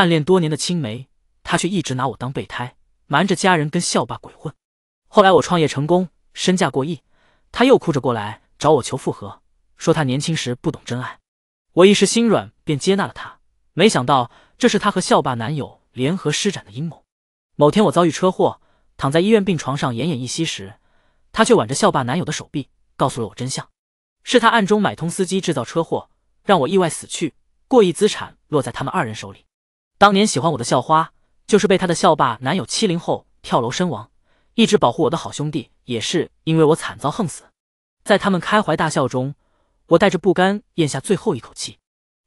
暗恋多年的青梅，她却一直拿我当备胎，瞒着家人跟校霸鬼混。后来我创业成功，身价过亿，她又哭着过来找我求复合，说她年轻时不懂真爱。我一时心软，便接纳了她。没想到这是她和校霸男友联合施展的阴谋。某天我遭遇车祸，躺在医院病床上奄奄一息时，她却挽着校霸男友的手臂，告诉了我真相：是她暗中买通司机制造车祸，让我意外死去，过亿资产落在他们二人手里。当年喜欢我的校花，就是被她的校霸男友欺凌后跳楼身亡。一直保护我的好兄弟，也是因为我惨遭横死。在他们开怀大笑中，我带着不甘咽下最后一口气。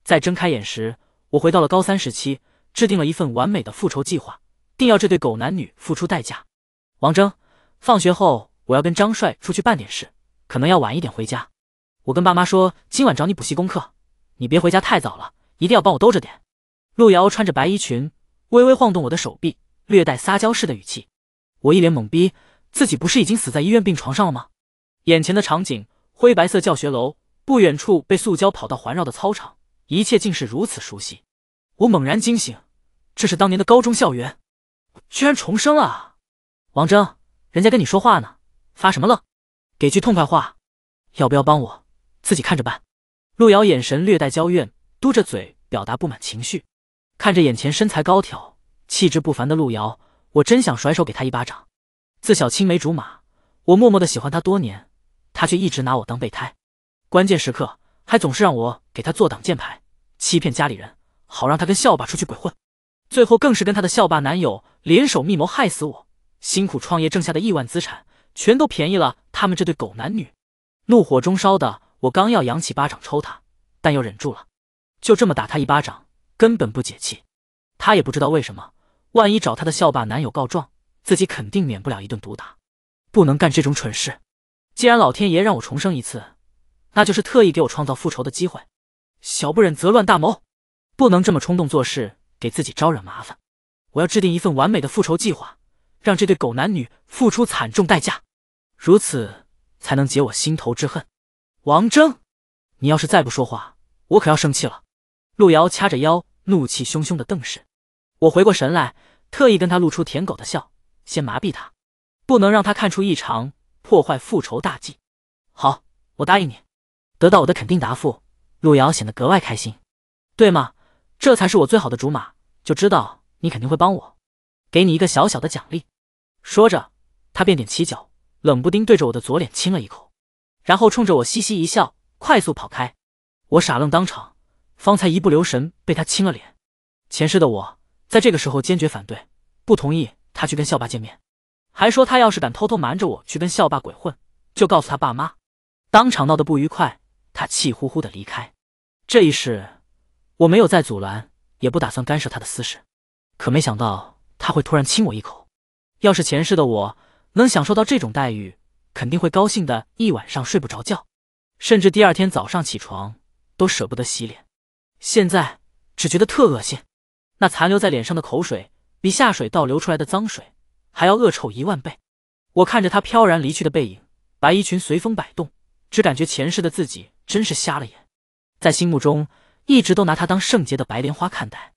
在睁开眼时，我回到了高三时期，制定了一份完美的复仇计划，定要这对狗男女付出代价。王峥，放学后我要跟张帅出去办点事，可能要晚一点回家。我跟爸妈说今晚找你补习功课，你别回家太早了，一定要帮我兜着点。陆瑶穿着白衣裙，微微晃动我的手臂，略带撒娇式的语气。我一脸懵逼，自己不是已经死在医院病床上了吗？眼前的场景，灰白色教学楼，不远处被塑胶跑道环绕的操场，一切竟是如此熟悉。我猛然惊醒，这是当年的高中校园，居然重生了啊！王峥，人家跟你说话呢，发什么愣？给句痛快话，要不要帮我？自己看着办。陆瑶眼神略带娇怨，嘟着嘴表达不满情绪。看着眼前身材高挑、气质不凡的路遥，我真想甩手给他一巴掌。自小青梅竹马，我默默的喜欢他多年，他却一直拿我当备胎，关键时刻还总是让我给他做挡箭牌，欺骗家里人，好让他跟校霸出去鬼混。最后更是跟他的校霸男友联手密谋害死我，辛苦创业挣下的亿万资产全都便宜了他们这对狗男女。怒火中烧的我刚要扬起巴掌抽他，但又忍住了，就这么打他一巴掌。根本不解气，他也不知道为什么。万一找他的校霸男友告状，自己肯定免不了一顿毒打。不能干这种蠢事。既然老天爷让我重生一次，那就是特意给我创造复仇的机会。小不忍则乱大谋，不能这么冲动做事，给自己招惹麻烦。我要制定一份完美的复仇计划，让这对狗男女付出惨重代价，如此才能解我心头之恨。王峥，你要是再不说话，我可要生气了。陆瑶掐着腰，怒气汹汹地瞪视我。回过神来，特意跟他露出舔狗的笑，先麻痹他，不能让他看出异常，破坏复仇大计。好，我答应你。得到我的肯定答复，陆瑶显得格外开心。对吗？这才是我最好的竹马，就知道你肯定会帮我。给你一个小小的奖励。说着，他便踮起脚，冷不丁对着我的左脸亲了一口，然后冲着我嘻嘻一笑，快速跑开。我傻愣当场。方才一不留神被他亲了脸，前世的我在这个时候坚决反对，不同意他去跟校霸见面，还说他要是敢偷偷瞒着我去跟校霸鬼混，就告诉他爸妈，当场闹得不愉快，他气呼呼的离开。这一世我没有再阻拦，也不打算干涉他的私事，可没想到他会突然亲我一口，要是前世的我能享受到这种待遇，肯定会高兴的一晚上睡不着觉，甚至第二天早上起床都舍不得洗脸。现在只觉得特恶心，那残留在脸上的口水比下水道流出来的脏水还要恶臭一万倍。我看着他飘然离去的背影，白衣裙随风摆动，只感觉前世的自己真是瞎了眼，在心目中一直都拿他当圣洁的白莲花看待，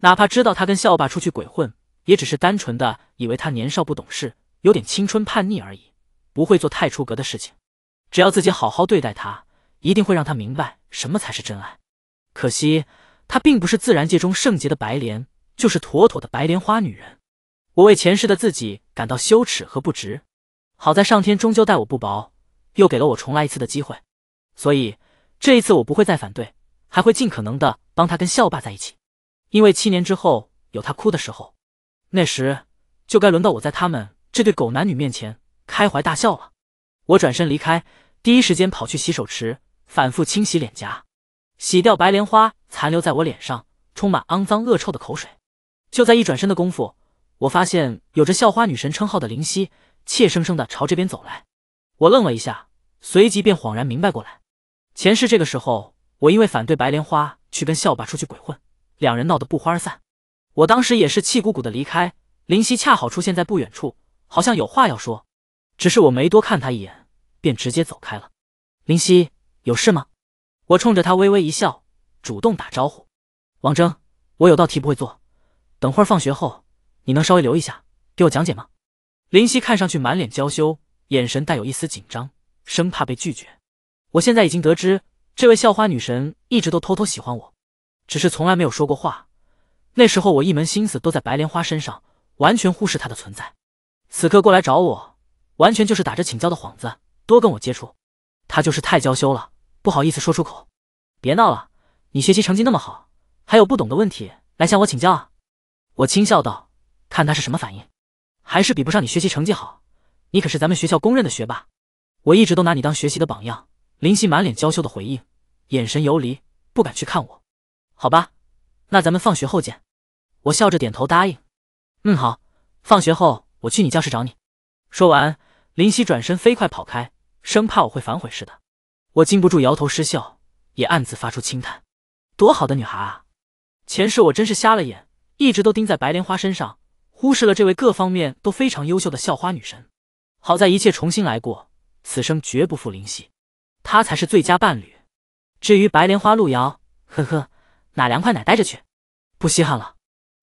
哪怕知道他跟校霸出去鬼混，也只是单纯的以为他年少不懂事，有点青春叛逆而已，不会做太出格的事情。只要自己好好对待他，一定会让他明白什么才是真爱。可惜，她并不是自然界中圣洁的白莲，就是妥妥的白莲花女人。我为前世的自己感到羞耻和不值。好在上天终究待我不薄，又给了我重来一次的机会。所以这一次我不会再反对，还会尽可能的帮她跟校霸在一起。因为七年之后有她哭的时候，那时就该轮到我在他们这对狗男女面前开怀大笑了。我转身离开，第一时间跑去洗手池，反复清洗脸颊。洗掉白莲花残留在我脸上、充满肮脏恶臭的口水。就在一转身的功夫，我发现有着校花女神称号的林夕怯生生的朝这边走来。我愣了一下，随即便恍然明白过来。前世这个时候，我因为反对白莲花去跟校霸出去鬼混，两人闹得不欢而散。我当时也是气鼓鼓的离开，林夕恰好出现在不远处，好像有话要说，只是我没多看她一眼，便直接走开了。林夕，有事吗？我冲着她微微一笑，主动打招呼：“王峥，我有道题不会做，等会儿放学后你能稍微留一下给我讲解吗？”林夕看上去满脸娇羞，眼神带有一丝紧张，生怕被拒绝。我现在已经得知，这位校花女神一直都偷偷喜欢我，只是从来没有说过话。那时候我一门心思都在白莲花身上，完全忽视她的存在。此刻过来找我，完全就是打着请教的幌子，多跟我接触。她就是太娇羞了。不好意思说出口，别闹了，你学习成绩那么好，还有不懂的问题来向我请教啊！我轻笑道，看他是什么反应，还是比不上你学习成绩好，你可是咱们学校公认的学霸，我一直都拿你当学习的榜样。林夕满脸娇羞的回应，眼神游离，不敢去看我。好吧，那咱们放学后见。我笑着点头答应，嗯，好，放学后我去你教室找你。说完，林夕转身飞快跑开，生怕我会反悔似的。我禁不住摇头失笑，也暗自发出轻叹：多好的女孩啊！前世我真是瞎了眼，一直都盯在白莲花身上，忽视了这位各方面都非常优秀的校花女神。好在一切重新来过，此生绝不负林夕，她才是最佳伴侣。至于白莲花路遥，呵呵，哪凉快哪待着去，不稀罕了。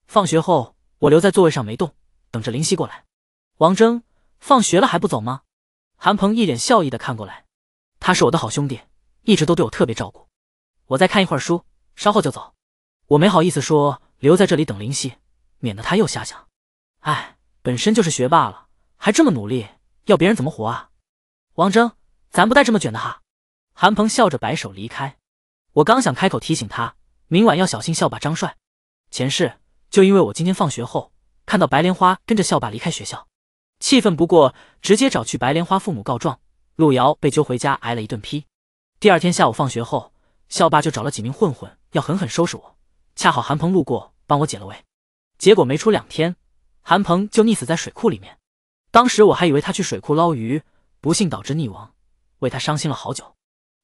放学后，我留在座位上没动，等着林夕过来。王峥，放学了还不走吗？韩鹏一脸笑意的看过来。他是我的好兄弟，一直都对我特别照顾。我再看一会儿书，稍后就走。我没好意思说留在这里等林夕，免得他又瞎想。哎，本身就是学霸了，还这么努力，要别人怎么活啊？王峥，咱不带这么卷的哈。韩鹏笑着摆手离开。我刚想开口提醒他，明晚要小心校霸张帅。前世就因为我今天放学后看到白莲花跟着校霸离开学校，气愤不过，直接找去白莲花父母告状。陆遥被揪回家，挨了一顿批。第二天下午放学后，校霸就找了几名混混要狠狠收拾我。恰好韩鹏路过，帮我解了围。结果没出两天，韩鹏就溺死在水库里面。当时我还以为他去水库捞鱼，不幸导致溺亡，为他伤心了好久。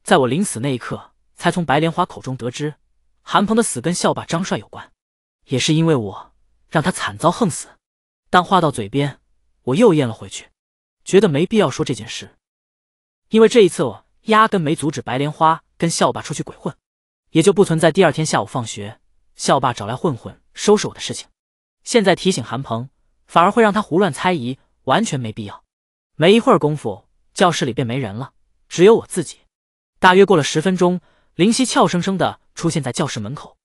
在我临死那一刻，才从白莲花口中得知，韩鹏的死跟校霸张帅有关，也是因为我让他惨遭横死。但话到嘴边，我又咽了回去，觉得没必要说这件事。因为这一次我压根没阻止白莲花跟校霸出去鬼混，也就不存在第二天下午放学，校霸找来混混收拾我的事情。现在提醒韩鹏，反而会让他胡乱猜疑，完全没必要。没一会儿功夫，教室里便没人了，只有我自己。大约过了十分钟，林夕俏生生的出现在教室门口，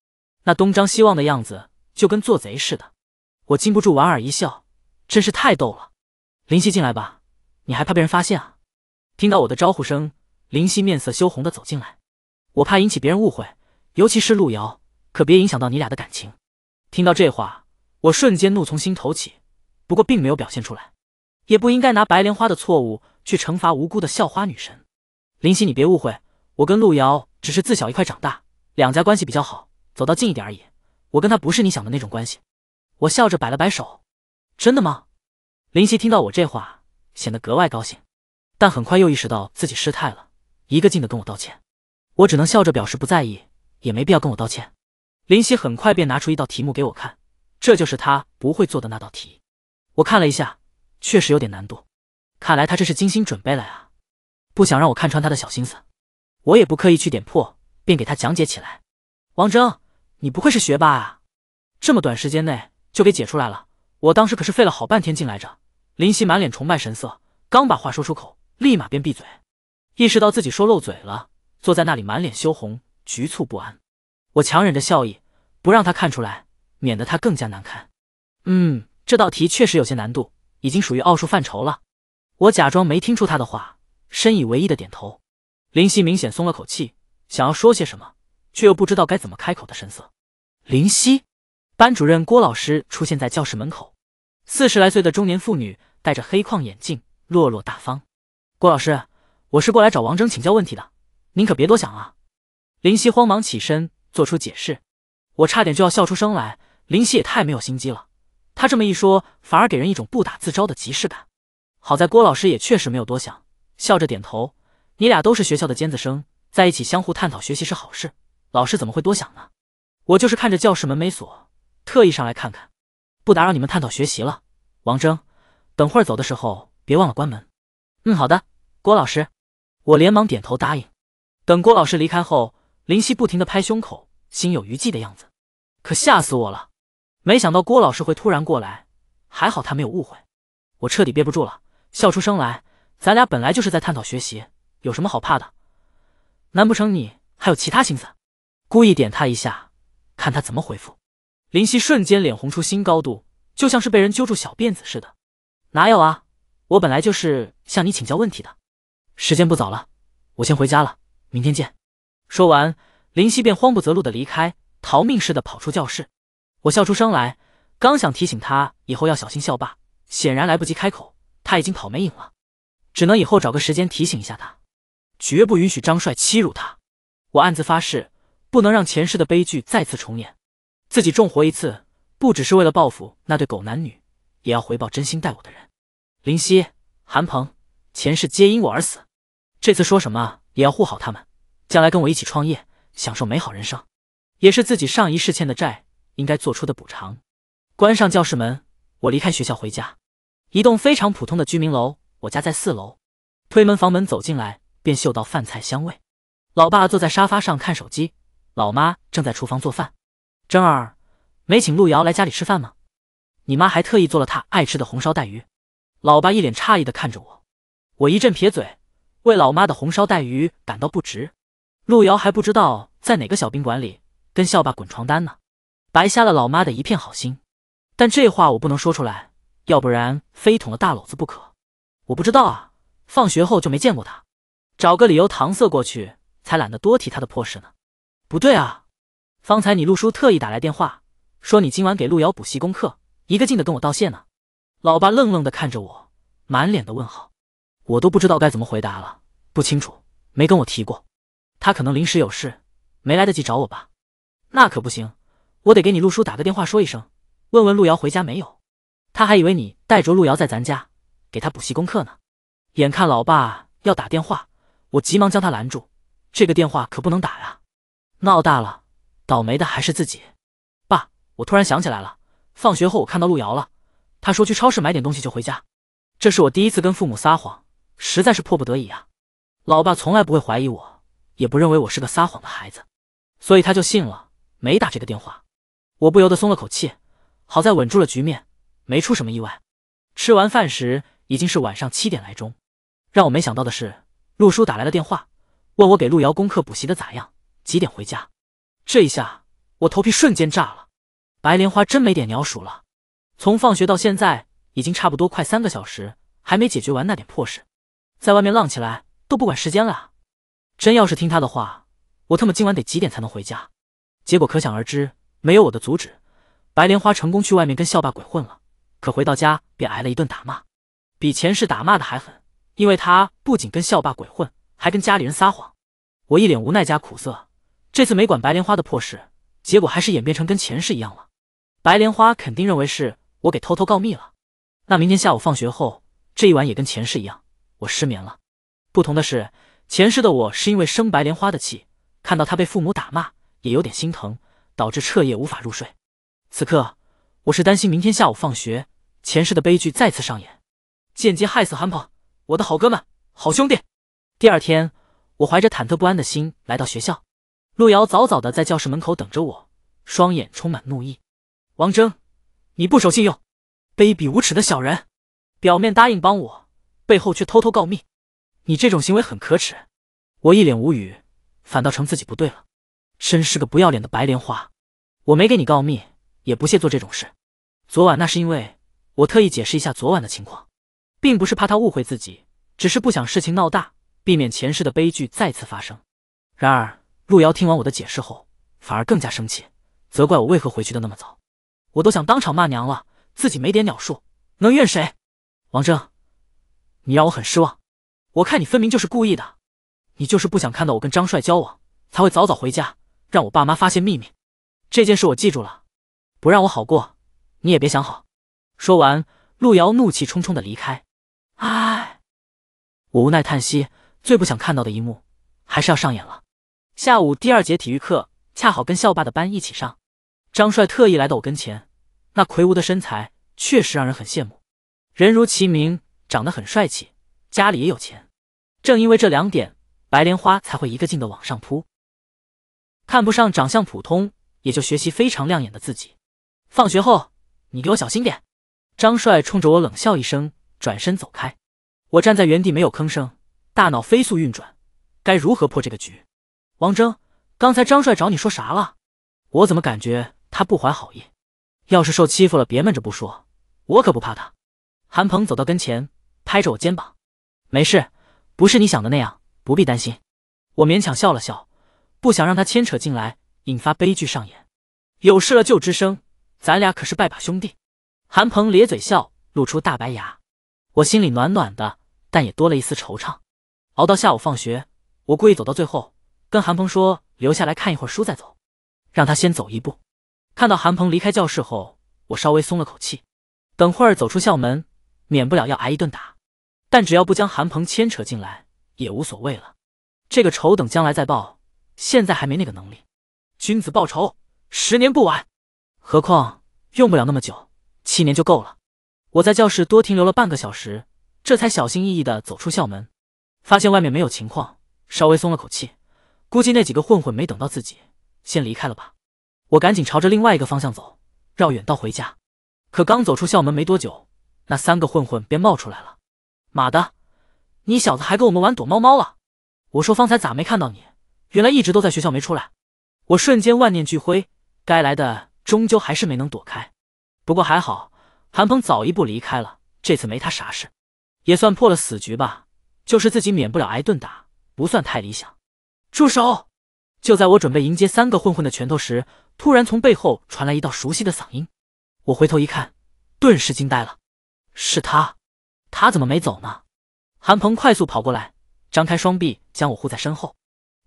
那东张西望的样子就跟做贼似的。我禁不住莞尔一笑，真是太逗了。林夕进来吧，你还怕被人发现啊？听到我的招呼声，林夕面色羞红的走进来。我怕引起别人误会，尤其是陆遥，可别影响到你俩的感情。听到这话，我瞬间怒从心头起，不过并没有表现出来，也不应该拿白莲花的错误去惩罚无辜的校花女神。林夕，你别误会，我跟陆遥只是自小一块长大，两家关系比较好，走到近一点而已。我跟他不是你想的那种关系。我笑着摆了摆手。真的吗？林夕听到我这话，显得格外高兴。但很快又意识到自己失态了，一个劲的跟我道歉。我只能笑着表示不在意，也没必要跟我道歉。林夕很快便拿出一道题目给我看，这就是他不会做的那道题。我看了一下，确实有点难度。看来他这是精心准备了啊，不想让我看穿他的小心思。我也不刻意去点破，便给他讲解起来。王峥，你不愧是学霸啊，这么短时间内就给解出来了。我当时可是费了好半天劲来着。林夕满脸崇拜神色，刚把话说出口。立马便闭嘴，意识到自己说漏嘴了，坐在那里满脸羞红，局促不安。我强忍着笑意，不让他看出来，免得他更加难堪。嗯，这道题确实有些难度，已经属于奥数范畴了。我假装没听出他的话，深以为意的点头。林夕明显松了口气，想要说些什么，却又不知道该怎么开口的神色。林夕，班主任郭老师出现在教室门口，四十来岁的中年妇女，戴着黑框眼镜，落落大方。郭老师，我是过来找王征请教问题的，您可别多想啊！林夕慌忙起身做出解释，我差点就要笑出声来。林夕也太没有心机了，他这么一说，反而给人一种不打自招的即视感。好在郭老师也确实没有多想，笑着点头。你俩都是学校的尖子生，在一起相互探讨学习是好事，老师怎么会多想呢？我就是看着教室门没锁，特意上来看看，不打扰你们探讨学习了。王征，等会儿走的时候别忘了关门。嗯，好的，郭老师，我连忙点头答应。等郭老师离开后，林夕不停的拍胸口，心有余悸的样子，可吓死我了。没想到郭老师会突然过来，还好他没有误会。我彻底憋不住了，笑出声来。咱俩本来就是在探讨学习，有什么好怕的？难不成你还有其他心思？故意点他一下，看他怎么回复。林夕瞬间脸红出新高度，就像是被人揪住小辫子似的。哪有啊？我本来就是向你请教问题的，时间不早了，我先回家了，明天见。说完，林夕便慌不择路的离开，逃命似的跑出教室。我笑出声来，刚想提醒他以后要小心校霸，显然来不及开口，他已经跑没影了，只能以后找个时间提醒一下他，绝不允许张帅欺辱他。我暗自发誓，不能让前世的悲剧再次重演，自己重活一次，不只是为了报复那对狗男女，也要回报真心待我的人。林夕、韩鹏，前世皆因我而死，这次说什么也要护好他们，将来跟我一起创业，享受美好人生，也是自己上一世欠的债，应该做出的补偿。关上教室门，我离开学校回家。一栋非常普通的居民楼，我家在四楼。推门房门走进来，便嗅到饭菜香味。老爸坐在沙发上看手机，老妈正在厨房做饭。真儿，没请路遥来家里吃饭吗？你妈还特意做了她爱吃的红烧带鱼。老爸一脸诧异的看着我，我一阵撇嘴，为老妈的红烧带鱼感到不值。陆瑶还不知道在哪个小宾馆里跟校霸滚床单呢，白瞎了老妈的一片好心。但这话我不能说出来，要不然非捅了大篓子不可。我不知道啊，放学后就没见过他，找个理由搪塞过去，才懒得多提他的破事呢。不对啊，方才你陆叔特意打来电话，说你今晚给陆瑶补习功课，一个劲的跟我道谢呢。老爸愣愣的看着我，满脸的问号。我都不知道该怎么回答了。不清楚，没跟我提过。他可能临时有事，没来得及找我吧。那可不行，我得给你陆叔打个电话说一声，问问陆瑶回家没有。他还以为你带着陆遥在咱家给他补习功课呢。眼看老爸要打电话，我急忙将他拦住。这个电话可不能打呀，闹大了，倒霉的还是自己。爸，我突然想起来了，放学后我看到陆瑶了。他说去超市买点东西就回家，这是我第一次跟父母撒谎，实在是迫不得已啊。老爸从来不会怀疑我，也不认为我是个撒谎的孩子，所以他就信了，没打这个电话。我不由得松了口气，好在稳住了局面，没出什么意外。吃完饭时已经是晚上七点来钟，让我没想到的是，陆叔打来了电话，问我给陆瑶功课补习的咋样，几点回家。这一下我头皮瞬间炸了，白莲花真没点鸟鼠了。从放学到现在已经差不多快三个小时，还没解决完那点破事，在外面浪起来都不管时间了。真要是听他的话，我他妈今晚得几点才能回家？结果可想而知，没有我的阻止，白莲花成功去外面跟校霸鬼混了。可回到家便挨了一顿打骂，比前世打骂的还狠。因为他不仅跟校霸鬼混，还跟家里人撒谎。我一脸无奈加苦涩，这次没管白莲花的破事，结果还是演变成跟前世一样了。白莲花肯定认为是。我给偷偷告密了，那明天下午放学后，这一晚也跟前世一样，我失眠了。不同的是，前世的我是因为生白莲花的气，看到他被父母打骂，也有点心疼，导致彻夜无法入睡。此刻，我是担心明天下午放学，前世的悲剧再次上演，间接害死韩鹏，我的好哥们、好兄弟。第二天，我怀着忐忑不安的心来到学校，路遥早早的在教室门口等着我，双眼充满怒意。王铮。你不守信用，卑鄙无耻的小人，表面答应帮我，背后却偷偷告密，你这种行为很可耻。我一脸无语，反倒成自己不对了，真是个不要脸的白莲花。我没给你告密，也不屑做这种事。昨晚那是因为我特意解释一下昨晚的情况，并不是怕他误会自己，只是不想事情闹大，避免前世的悲剧再次发生。然而，路遥听完我的解释后，反而更加生气，责怪我为何回去的那么早。我都想当场骂娘了，自己没点鸟数，能怨谁？王峥，你让我很失望，我看你分明就是故意的，你就是不想看到我跟张帅交往，才会早早回家，让我爸妈发现秘密。这件事我记住了，不让我好过，你也别想好。说完，陆瑶怒气冲冲的离开。唉，我无奈叹息，最不想看到的一幕，还是要上演了。下午第二节体育课，恰好跟校霸的班一起上。张帅特意来到我跟前，那魁梧的身材确实让人很羡慕。人如其名，长得很帅气，家里也有钱。正因为这两点，白莲花才会一个劲的往上扑。看不上长相普通，也就学习非常亮眼的自己。放学后，你给我小心点。张帅冲着我冷笑一声，转身走开。我站在原地没有吭声，大脑飞速运转，该如何破这个局？王峥，刚才张帅找你说啥了？我怎么感觉？他不怀好意，要是受欺负了，别闷着不说。我可不怕他。韩鹏走到跟前，拍着我肩膀：“没事，不是你想的那样，不必担心。”我勉强笑了笑，不想让他牵扯进来，引发悲剧上演。有事了就吱声，咱俩可是拜把兄弟。韩鹏咧嘴笑，露出大白牙，我心里暖暖的，但也多了一丝惆怅。熬到下午放学，我故意走到最后，跟韩鹏说：“留下来看一会儿书再走，让他先走一步。”看到韩鹏离开教室后，我稍微松了口气。等会儿走出校门，免不了要挨一顿打，但只要不将韩鹏牵扯进来，也无所谓了。这个仇等将来再报，现在还没那个能力。君子报仇，十年不晚，何况用不了那么久，七年就够了。我在教室多停留了半个小时，这才小心翼翼地走出校门，发现外面没有情况，稍微松了口气。估计那几个混混没等到自己，先离开了吧。我赶紧朝着另外一个方向走，绕远道回家。可刚走出校门没多久，那三个混混便冒出来了。妈的，你小子还跟我们玩躲猫猫了？我说方才咋没看到你？原来一直都在学校没出来。我瞬间万念俱灰，该来的终究还是没能躲开。不过还好，韩鹏早一步离开了，这次没他啥事，也算破了死局吧。就是自己免不了挨顿打，不算太理想。住手！就在我准备迎接三个混混的拳头时，突然从背后传来一道熟悉的嗓音。我回头一看，顿时惊呆了，是他，他怎么没走呢？韩鹏快速跑过来，张开双臂将我护在身后，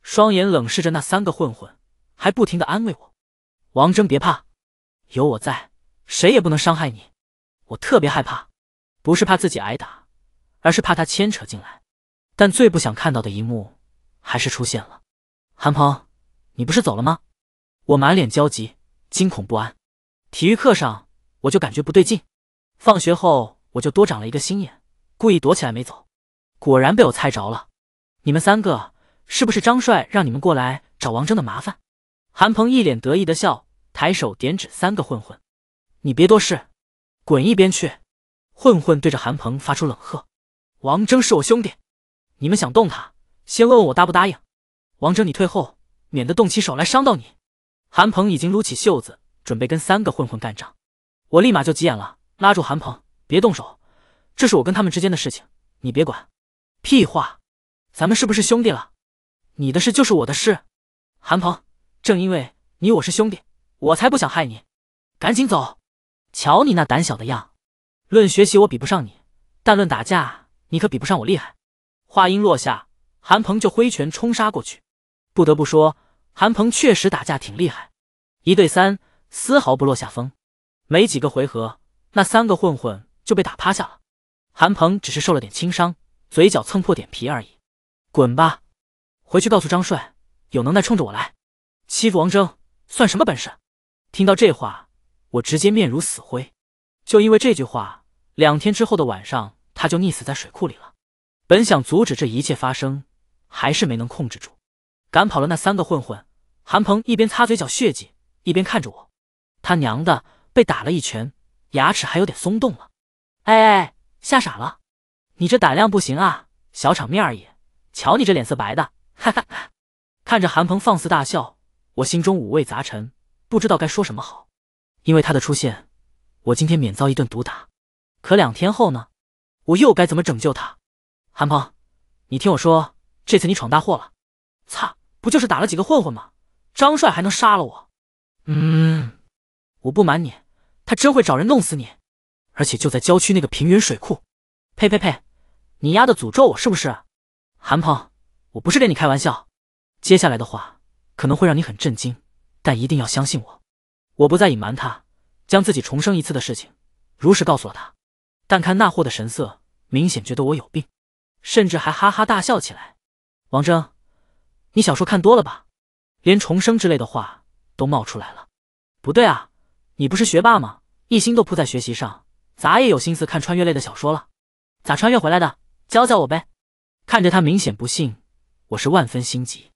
双眼冷视着那三个混混，还不停的安慰我：“王峥，别怕，有我在，谁也不能伤害你。”我特别害怕，不是怕自己挨打，而是怕他牵扯进来。但最不想看到的一幕，还是出现了，韩鹏。你不是走了吗？我满脸焦急，惊恐不安。体育课上我就感觉不对劲，放学后我就多长了一个心眼，故意躲起来没走。果然被我猜着了。你们三个是不是张帅让你们过来找王峥的麻烦？韩鹏一脸得意的笑，抬手点指三个混混：“你别多事，滚一边去！”混混对着韩鹏发出冷喝：“王峥是我兄弟，你们想动他，先问问我答不答应。”王峥，你退后。免得动起手来伤到你。韩鹏已经撸起袖子，准备跟三个混混干仗。我立马就急眼了，拉住韩鹏，别动手，这是我跟他们之间的事情，你别管。屁话，咱们是不是兄弟了？你的事就是我的事。韩鹏，正因为你我是兄弟，我才不想害你。赶紧走，瞧你那胆小的样。论学习我比不上你，但论打架你可比不上我厉害。话音落下，韩鹏就挥拳冲杀过去。不得不说，韩鹏确实打架挺厉害，一对三丝毫不落下风。没几个回合，那三个混混就被打趴下了。韩鹏只是受了点轻伤，嘴角蹭破点皮而已。滚吧，回去告诉张帅，有能耐冲着我来。欺负王峥算什么本事？听到这话，我直接面如死灰。就因为这句话，两天之后的晚上，他就溺死在水库里了。本想阻止这一切发生，还是没能控制住。赶跑了那三个混混，韩鹏一边擦嘴角血迹，一边看着我。他娘的，被打了一拳，牙齿还有点松动了。哎哎，吓傻了！你这胆量不行啊，小场面而已。瞧你这脸色白的，哈哈看着韩鹏放肆大笑，我心中五味杂陈，不知道该说什么好。因为他的出现，我今天免遭一顿毒打。可两天后呢？我又该怎么拯救他？韩鹏，你听我说，这次你闯大祸了。操！不就是打了几个混混吗？张帅还能杀了我？嗯，我不瞒你，他真会找人弄死你，而且就在郊区那个平原水库。呸呸呸，你丫的诅咒我是不是？韩鹏，我不是跟你开玩笑。接下来的话可能会让你很震惊，但一定要相信我。我不再隐瞒他将自己重生一次的事情，如实告诉了他。但看那货的神色，明显觉得我有病，甚至还哈哈大笑起来。王征。你小说看多了吧，连重生之类的话都冒出来了。不对啊，你不是学霸吗？一心都扑在学习上，咋也有心思看穿越类的小说了？咋穿越回来的？教教我呗！看着他明显不信，我是万分心急。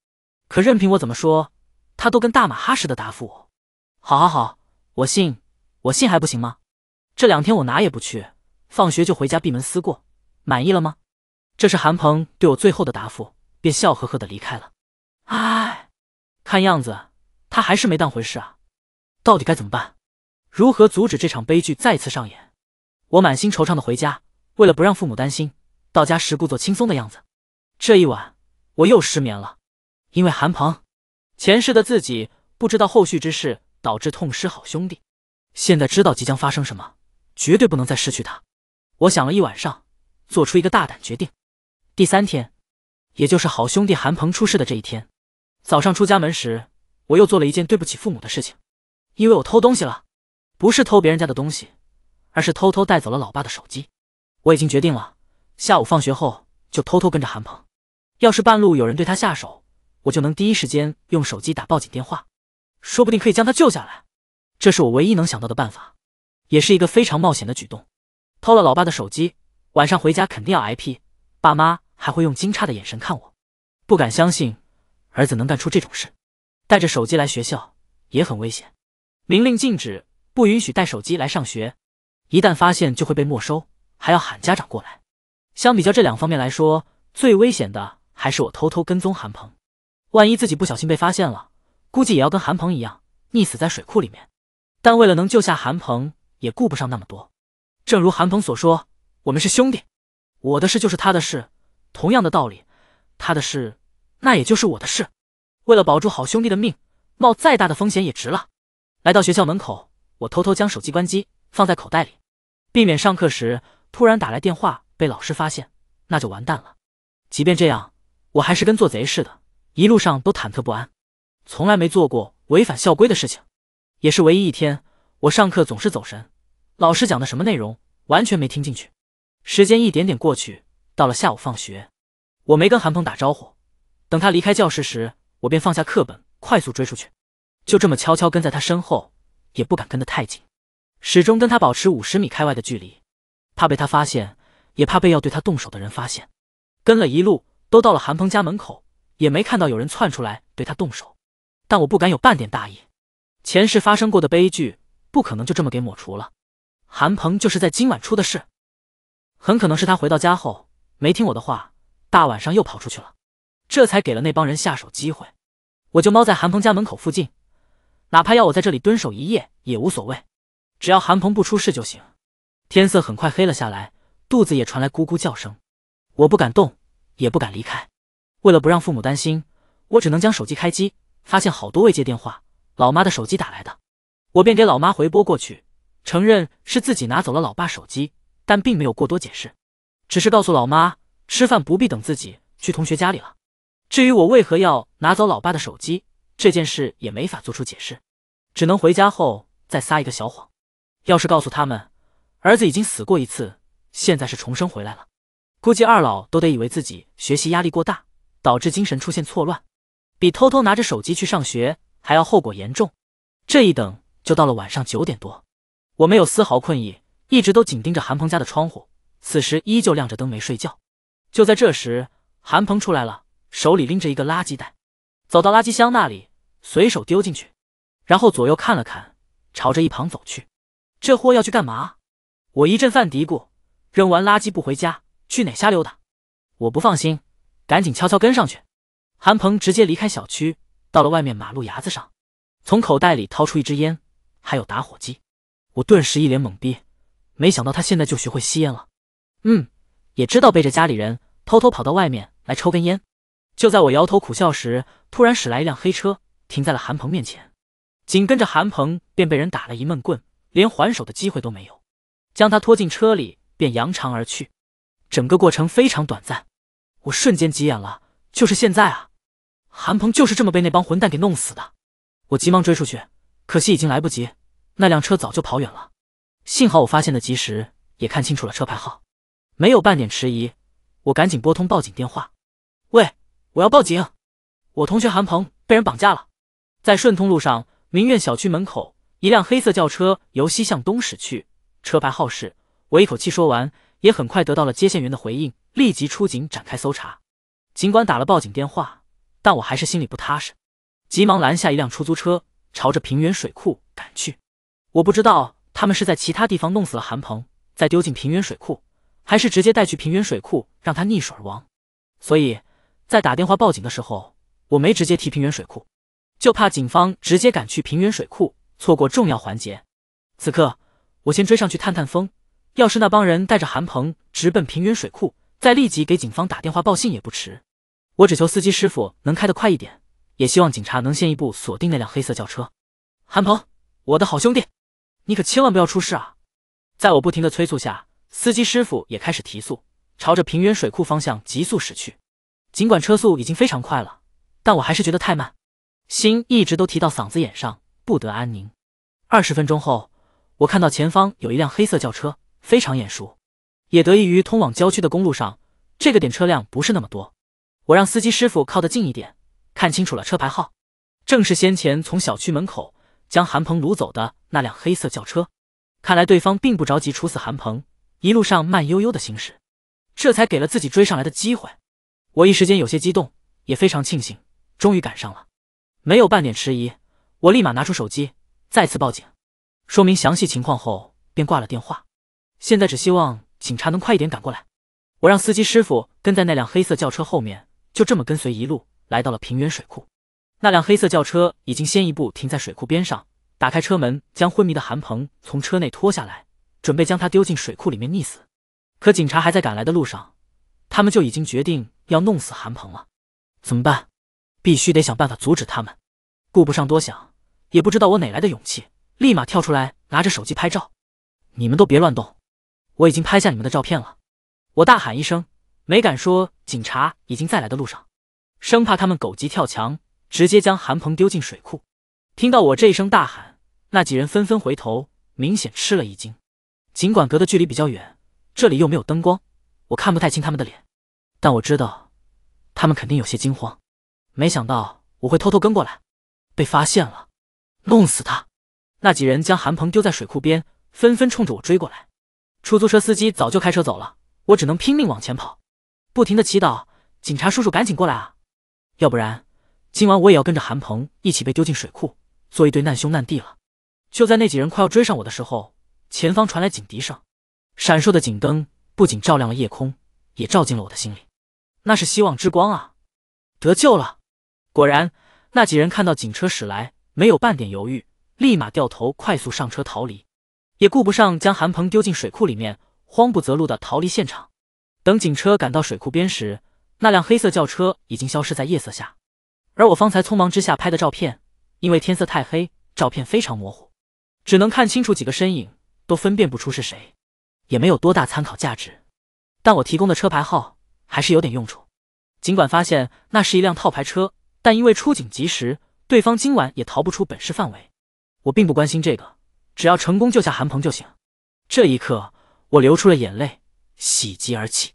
可任凭我怎么说，他都跟大马哈似的答复我。好好好，我信，我信还不行吗？这两天我哪也不去，放学就回家闭门思过。满意了吗？这是韩鹏对我最后的答复，便笑呵呵的离开了。唉，看样子他还是没当回事啊！到底该怎么办？如何阻止这场悲剧再次上演？我满心惆怅的回家，为了不让父母担心，到家时故作轻松的样子。这一晚我又失眠了，因为韩鹏，前世的自己不知道后续之事，导致痛失好兄弟。现在知道即将发生什么，绝对不能再失去他。我想了一晚上，做出一个大胆决定。第三天，也就是好兄弟韩鹏出事的这一天。早上出家门时，我又做了一件对不起父母的事情，因为我偷东西了，不是偷别人家的东西，而是偷偷带走了老爸的手机。我已经决定了，下午放学后就偷偷跟着韩鹏，要是半路有人对他下手，我就能第一时间用手机打报警电话，说不定可以将他救下来。这是我唯一能想到的办法，也是一个非常冒险的举动。偷了老爸的手机，晚上回家肯定要挨批，爸妈还会用惊诧的眼神看我，不敢相信。儿子能干出这种事，带着手机来学校也很危险。明令禁止，不允许带手机来上学，一旦发现就会被没收，还要喊家长过来。相比较这两方面来说，最危险的还是我偷偷跟踪韩鹏。万一自己不小心被发现了，估计也要跟韩鹏一样溺死在水库里面。但为了能救下韩鹏，也顾不上那么多。正如韩鹏所说，我们是兄弟，我的事就是他的事，同样的道理，他的事。那也就是我的事，为了保住好兄弟的命，冒再大的风险也值了。来到学校门口，我偷偷将手机关机，放在口袋里，避免上课时突然打来电话被老师发现，那就完蛋了。即便这样，我还是跟做贼似的，一路上都忐忑不安。从来没做过违反校规的事情，也是唯一一天我上课总是走神，老师讲的什么内容完全没听进去。时间一点点过去，到了下午放学，我没跟韩鹏打招呼。等他离开教室时，我便放下课本，快速追出去，就这么悄悄跟在他身后，也不敢跟得太紧，始终跟他保持五十米开外的距离，怕被他发现，也怕被要对他动手的人发现。跟了一路，都到了韩鹏家门口，也没看到有人窜出来对他动手，但我不敢有半点大意，前世发生过的悲剧不可能就这么给抹除了。韩鹏就是在今晚出的事，很可能是他回到家后没听我的话，大晚上又跑出去了。这才给了那帮人下手机会，我就猫在韩鹏家门口附近，哪怕要我在这里蹲守一夜也无所谓，只要韩鹏不出事就行。天色很快黑了下来，肚子也传来咕咕叫声，我不敢动，也不敢离开。为了不让父母担心，我只能将手机开机，发现好多未接电话，老妈的手机打来的，我便给老妈回拨过去，承认是自己拿走了老爸手机，但并没有过多解释，只是告诉老妈吃饭不必等自己去同学家里了。至于我为何要拿走老爸的手机，这件事也没法做出解释，只能回家后再撒一个小谎。要是告诉他们儿子已经死过一次，现在是重生回来了，估计二老都得以为自己学习压力过大，导致精神出现错乱，比偷偷拿着手机去上学还要后果严重。这一等就到了晚上九点多，我没有丝毫困意，一直都紧盯着韩鹏家的窗户，此时依旧亮着灯没睡觉。就在这时，韩鹏出来了。手里拎着一个垃圾袋，走到垃圾箱那里，随手丢进去，然后左右看了看，朝着一旁走去。这货要去干嘛？我一阵犯嘀咕。扔完垃圾不回家，去哪瞎溜达？我不放心，赶紧悄悄跟上去。韩鹏直接离开小区，到了外面马路牙子上，从口袋里掏出一支烟，还有打火机。我顿时一脸懵逼，没想到他现在就学会吸烟了。嗯，也知道背着家里人，偷偷跑到外面来抽根烟。就在我摇头苦笑时，突然驶来一辆黑车，停在了韩鹏面前。紧跟着，韩鹏便被人打了一闷棍，连还手的机会都没有，将他拖进车里，便扬长而去。整个过程非常短暂，我瞬间急眼了。就是现在啊！韩鹏就是这么被那帮混蛋给弄死的。我急忙追出去，可惜已经来不及，那辆车早就跑远了。幸好我发现的及时，也看清楚了车牌号，没有半点迟疑，我赶紧拨通报警电话。喂？我要报警，我同学韩鹏被人绑架了，在顺通路上明苑小区门口，一辆黑色轿车由西向东驶去，车牌号是……我一口气说完，也很快得到了接线员的回应，立即出警展开搜查。尽管打了报警电话，但我还是心里不踏实，急忙拦下一辆出租车，朝着平原水库赶去。我不知道他们是在其他地方弄死了韩鹏，再丢进平原水库，还是直接带去平原水库让他溺水而亡，所以。在打电话报警的时候，我没直接提平原水库，就怕警方直接赶去平原水库错过重要环节。此刻，我先追上去探探风，要是那帮人带着韩鹏直奔平原水库，再立即给警方打电话报信也不迟。我只求司机师傅能开得快一点，也希望警察能先一步锁定那辆黑色轿车。韩鹏，我的好兄弟，你可千万不要出事啊！在我不停的催促下，司机师傅也开始提速，朝着平原水库方向急速驶去。尽管车速已经非常快了，但我还是觉得太慢，心一直都提到嗓子眼上，不得安宁。二十分钟后，我看到前方有一辆黑色轿车，非常眼熟。也得益于通往郊区的公路上，这个点车辆不是那么多，我让司机师傅靠得近一点，看清楚了车牌号，正是先前从小区门口将韩鹏掳走的那辆黑色轿车。看来对方并不着急处死韩鹏，一路上慢悠悠的行驶，这才给了自己追上来的机会。我一时间有些激动，也非常庆幸，终于赶上了。没有半点迟疑，我立马拿出手机，再次报警，说明详细情况后便挂了电话。现在只希望警察能快一点赶过来。我让司机师傅跟在那辆黑色轿车后面，就这么跟随一路来到了平原水库。那辆黑色轿车已经先一步停在水库边上，打开车门，将昏迷的韩鹏从车内拖下来，准备将他丢进水库里面溺死。可警察还在赶来的路上。他们就已经决定要弄死韩鹏了，怎么办？必须得想办法阻止他们。顾不上多想，也不知道我哪来的勇气，立马跳出来，拿着手机拍照。你们都别乱动，我已经拍下你们的照片了。我大喊一声，没敢说警察已经在来的路上，生怕他们狗急跳墙，直接将韩鹏丢进水库。听到我这一声大喊，那几人纷纷回头，明显吃了一惊。尽管隔的距离比较远，这里又没有灯光。我看不太清他们的脸，但我知道，他们肯定有些惊慌。没想到我会偷偷跟过来，被发现了，弄死他！那几人将韩鹏丢在水库边，纷纷冲着我追过来。出租车司机早就开车走了，我只能拼命往前跑，不停的祈祷警察叔叔赶紧过来啊！要不然今晚我也要跟着韩鹏一起被丢进水库，做一对难兄难弟了。就在那几人快要追上我的时候，前方传来警笛声，闪烁的警灯。不仅照亮了夜空，也照进了我的心里。那是希望之光啊！得救了！果然，那几人看到警车驶来，没有半点犹豫，立马掉头，快速上车逃离，也顾不上将韩鹏丢进水库里面，慌不择路的逃离现场。等警车赶到水库边时，那辆黑色轿车已经消失在夜色下。而我方才匆忙之下拍的照片，因为天色太黑，照片非常模糊，只能看清楚几个身影，都分辨不出是谁。也没有多大参考价值，但我提供的车牌号还是有点用处。尽管发现那是一辆套牌车，但因为出警及时，对方今晚也逃不出本市范围。我并不关心这个，只要成功救下韩鹏就行。这一刻，我流出了眼泪，喜极而泣。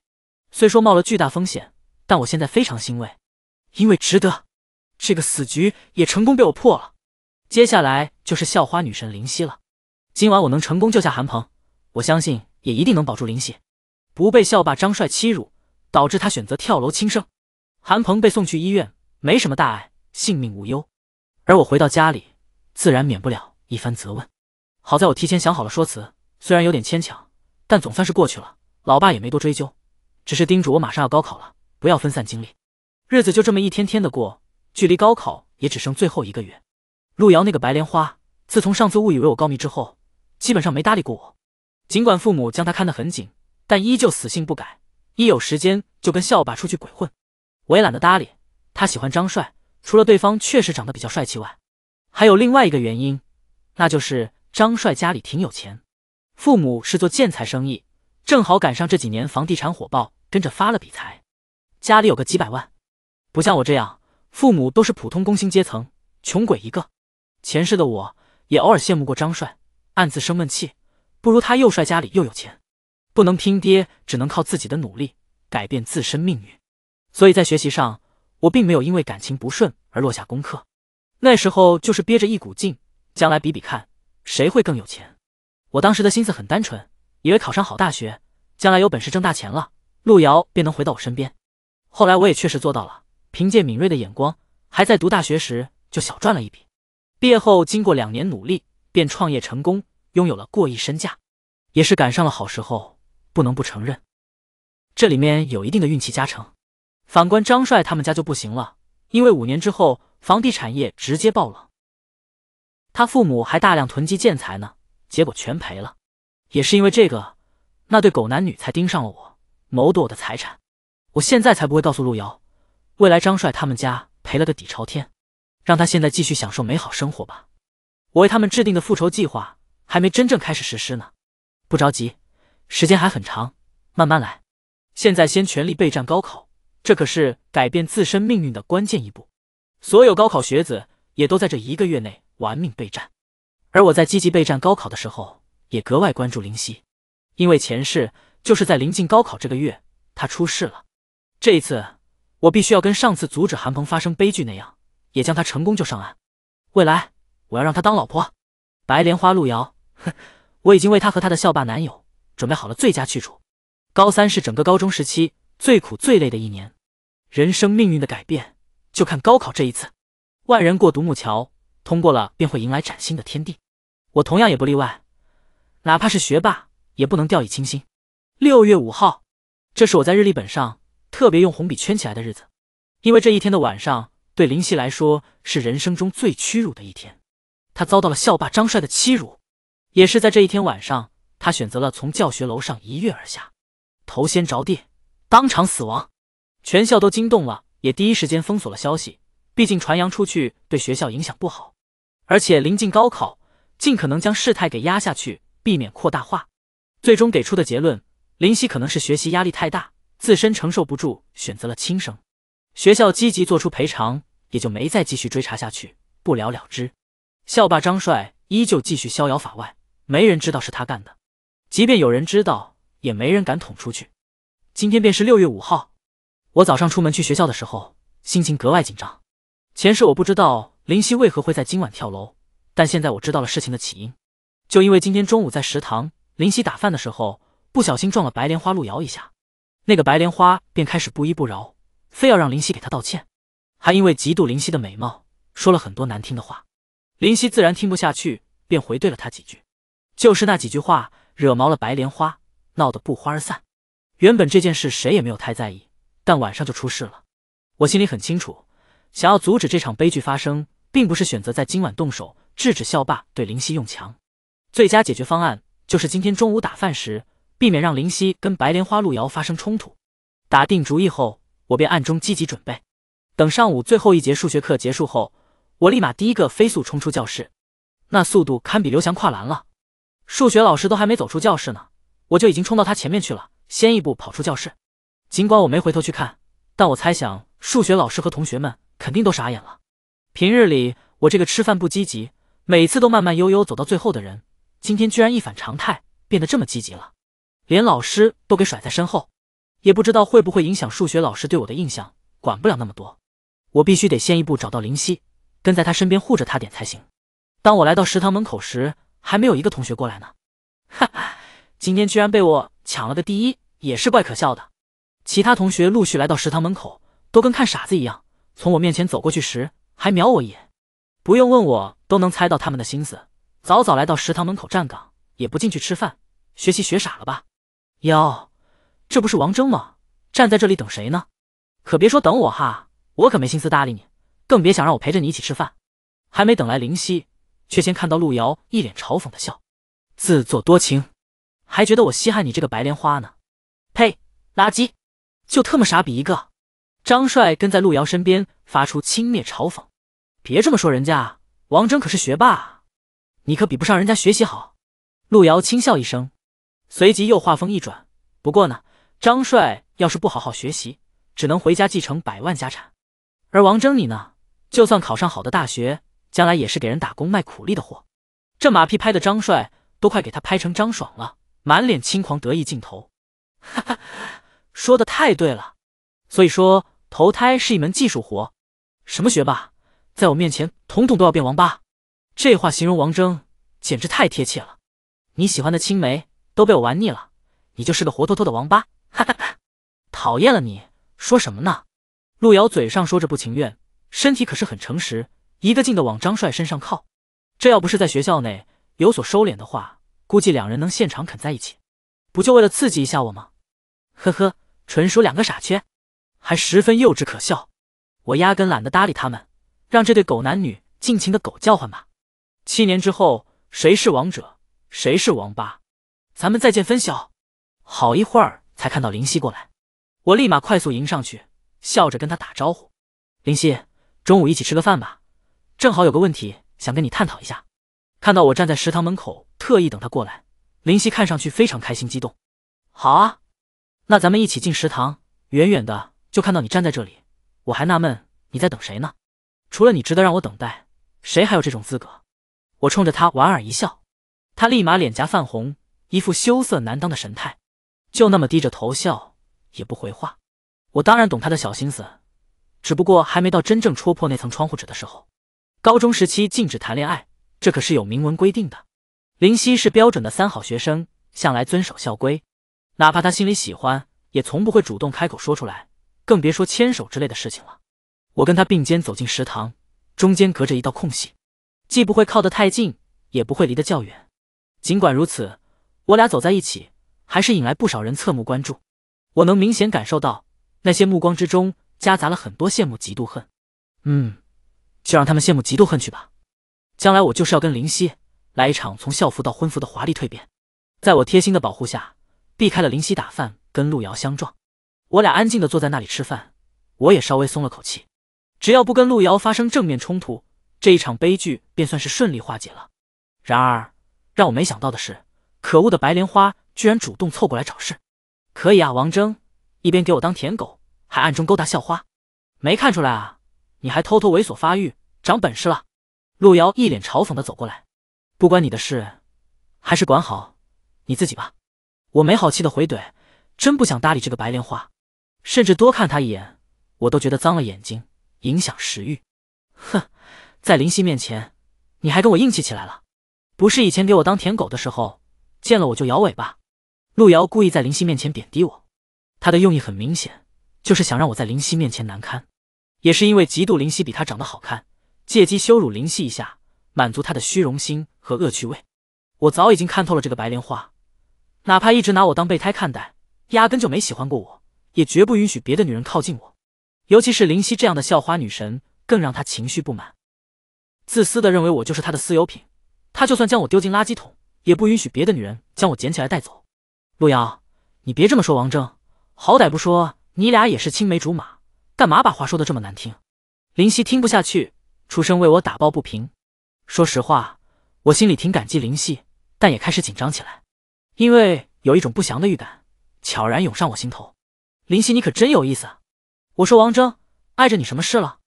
虽说冒了巨大风险，但我现在非常欣慰，因为值得。这个死局也成功被我破了。接下来就是校花女神林夕了。今晚我能成功救下韩鹏，我相信。也一定能保住林夕，不被校霸张帅欺辱，导致他选择跳楼轻生。韩鹏被送去医院，没什么大碍，性命无忧。而我回到家里，自然免不了一番责问。好在我提前想好了说辞，虽然有点牵强，但总算是过去了。老爸也没多追究，只是叮嘱我马上要高考了，不要分散精力。日子就这么一天天的过，距离高考也只剩最后一个月。陆瑶那个白莲花，自从上次误以为我告密之后，基本上没搭理过我。尽管父母将他看得很紧，但依旧死性不改，一有时间就跟校霸出去鬼混。我也懒得搭理他。喜欢张帅，除了对方确实长得比较帅气外，还有另外一个原因，那就是张帅家里挺有钱，父母是做建材生意，正好赶上这几年房地产火爆，跟着发了笔财，家里有个几百万。不像我这样，父母都是普通工薪阶层，穷鬼一个。前世的我也偶尔羡慕过张帅，暗自生闷气。不如他又帅，家里又有钱，不能拼爹，只能靠自己的努力改变自身命运。所以在学习上，我并没有因为感情不顺而落下功课。那时候就是憋着一股劲，将来比比看谁会更有钱。我当时的心思很单纯，以为考上好大学，将来有本事挣大钱了，路遥便能回到我身边。后来我也确实做到了，凭借敏锐的眼光，还在读大学时就小赚了一笔。毕业后，经过两年努力，便创业成功。拥有了过亿身价，也是赶上了好时候，不能不承认，这里面有一定的运气加成。反观张帅他们家就不行了，因为五年之后房地产业直接爆冷，他父母还大量囤积建材呢，结果全赔了。也是因为这个，那对狗男女才盯上了我，谋夺我的财产。我现在才不会告诉路遥，未来张帅他们家赔了个底朝天，让他现在继续享受美好生活吧。我为他们制定的复仇计划。还没真正开始实施呢，不着急，时间还很长，慢慢来。现在先全力备战高考，这可是改变自身命运的关键一步。所有高考学子也都在这一个月内玩命备战。而我在积极备战高考的时候，也格外关注林夕，因为前世就是在临近高考这个月，他出事了。这一次，我必须要跟上次阻止韩鹏发生悲剧那样，也将他成功救上岸。未来，我要让他当老婆，白莲花路遥。哼，我已经为她和她的校霸男友准备好了最佳去处。高三是整个高中时期最苦最累的一年，人生命运的改变就看高考这一次。万人过独木桥，通过了便会迎来崭新的天地。我同样也不例外，哪怕是学霸也不能掉以轻心。六月五号，这是我在日历本上特别用红笔圈起来的日子，因为这一天的晚上对林夕来说是人生中最屈辱的一天，她遭到了校霸张帅的欺辱。也是在这一天晚上，他选择了从教学楼上一跃而下，头先着地，当场死亡。全校都惊动了，也第一时间封锁了消息。毕竟传扬出去对学校影响不好，而且临近高考，尽可能将事态给压下去，避免扩大化。最终给出的结论，林夕可能是学习压力太大，自身承受不住，选择了轻生。学校积极做出赔偿，也就没再继续追查下去，不了了之。校霸张帅依旧继续逍遥法外。没人知道是他干的，即便有人知道，也没人敢捅出去。今天便是六月五号，我早上出门去学校的时候，心情格外紧张。前世我不知道林夕为何会在今晚跳楼，但现在我知道了事情的起因，就因为今天中午在食堂，林夕打饭的时候不小心撞了白莲花路遥一下，那个白莲花便开始不依不饶，非要让林夕给她道歉，还因为嫉妒林夕的美貌说了很多难听的话。林夕自然听不下去，便回怼了他几句。就是那几句话惹毛了白莲花，闹得不欢而散。原本这件事谁也没有太在意，但晚上就出事了。我心里很清楚，想要阻止这场悲剧发生，并不是选择在今晚动手制止校霸对林夕用强。最佳解决方案就是今天中午打饭时，避免让林夕跟白莲花路遥发生冲突。打定主意后，我便暗中积极准备。等上午最后一节数学课结束后，我立马第一个飞速冲出教室，那速度堪比刘翔跨栏了。数学老师都还没走出教室呢，我就已经冲到他前面去了，先一步跑出教室。尽管我没回头去看，但我猜想数学老师和同学们肯定都傻眼了。平日里我这个吃饭不积极，每次都慢慢悠悠走到最后的人，今天居然一反常态，变得这么积极了，连老师都给甩在身后。也不知道会不会影响数学老师对我的印象。管不了那么多，我必须得先一步找到林夕，跟在他身边护着他点才行。当我来到食堂门口时，还没有一个同学过来呢，哈哈，今天居然被我抢了个第一，也是怪可笑的。其他同学陆续来到食堂门口，都跟看傻子一样，从我面前走过去时还瞄我一眼。不用问我都能猜到他们的心思，早早来到食堂门口站岗，也不进去吃饭，学习学傻了吧？哟，这不是王峥吗？站在这里等谁呢？可别说等我哈，我可没心思搭理你，更别想让我陪着你一起吃饭。还没等来林夕，却先看到路遥一脸嘲讽的笑，自作多情，还觉得我稀罕你这个白莲花呢？呸，垃圾，就特么傻逼一个！张帅跟在路遥身边，发出轻蔑嘲讽。别这么说人家，王征可是学霸啊，你可比不上人家学习好。路遥轻笑一声，随即又话锋一转。不过呢，张帅要是不好好学习，只能回家继承百万家产；而王征你呢，就算考上好的大学。将来也是给人打工卖苦力的货，这马屁拍的张帅都快给他拍成张爽了，满脸轻狂得意镜头。哈哈，说的太对了，所以说投胎是一门技术活，什么学霸，在我面前统统都要变王八。这话形容王峥简直太贴切了。你喜欢的青梅都被我玩腻了，你就是个活脱脱的王八。哈哈哈，讨厌了，你说什么呢？陆瑶嘴上说着不情愿，身体可是很诚实。一个劲的往张帅身上靠，这要不是在学校内有所收敛的话，估计两人能现场啃在一起。不就为了刺激一下我吗？呵呵，纯属两个傻缺，还十分幼稚可笑。我压根懒得搭理他们，让这对狗男女尽情的狗叫唤吧。七年之后，谁是王者，谁是王八，咱们再见分晓。好一会儿才看到林夕过来，我立马快速迎上去，笑着跟他打招呼：“林夕，中午一起吃个饭吧。”正好有个问题想跟你探讨一下，看到我站在食堂门口，特意等他过来。林夕看上去非常开心激动。好啊，那咱们一起进食堂。远远的就看到你站在这里，我还纳闷你在等谁呢。除了你值得让我等待，谁还有这种资格？我冲着他莞尔一笑，他立马脸颊泛红，一副羞涩难当的神态，就那么低着头笑，也不回话。我当然懂他的小心思，只不过还没到真正戳破那层窗户纸的时候。高中时期禁止谈恋爱，这可是有明文规定的。林夕是标准的三好学生，向来遵守校规，哪怕他心里喜欢，也从不会主动开口说出来，更别说牵手之类的事情了。我跟他并肩走进食堂，中间隔着一道空隙，既不会靠得太近，也不会离得较远。尽管如此，我俩走在一起，还是引来不少人侧目关注。我能明显感受到，那些目光之中夹杂了很多羡慕、嫉妒、恨。嗯。就让他们羡慕嫉妒恨去吧，将来我就是要跟林夕来一场从校服到婚服的华丽蜕变。在我贴心的保护下，避开了林夕打饭跟陆瑶相撞，我俩安静的坐在那里吃饭，我也稍微松了口气。只要不跟陆瑶发生正面冲突，这一场悲剧便算是顺利化解了。然而让我没想到的是，可恶的白莲花居然主动凑过来找事。可以啊，王峥，一边给我当舔狗，还暗中勾搭校花，没看出来啊。你还偷偷猥琐发育，长本事了。陆瑶一脸嘲讽的走过来，不关你的事，还是管好你自己吧。我没好气的回怼，真不想搭理这个白莲花，甚至多看他一眼，我都觉得脏了眼睛，影响食欲。哼，在林夕面前，你还跟我硬气起来了，不是以前给我当舔狗的时候，见了我就摇尾巴。陆瑶故意在林夕面前贬低我，他的用意很明显，就是想让我在林夕面前难堪。也是因为嫉妒林夕比她长得好看，借机羞辱林夕一下，满足她的虚荣心和恶趣味。我早已经看透了这个白莲花，哪怕一直拿我当备胎看待，压根就没喜欢过我，也绝不允许别的女人靠近我。尤其是林夕这样的校花女神，更让她情绪不满，自私的认为我就是她的私有品，她就算将我丢进垃圾桶，也不允许别的女人将我捡起来带走。陆瑶，你别这么说，王铮，好歹不说你俩也是青梅竹马。干嘛把话说的这么难听？林夕听不下去，出声为我打抱不平。说实话，我心里挺感激林夕，但也开始紧张起来，因为有一种不祥的预感悄然涌上我心头。林夕，你可真有意思！我说王铮，碍着你什么事了？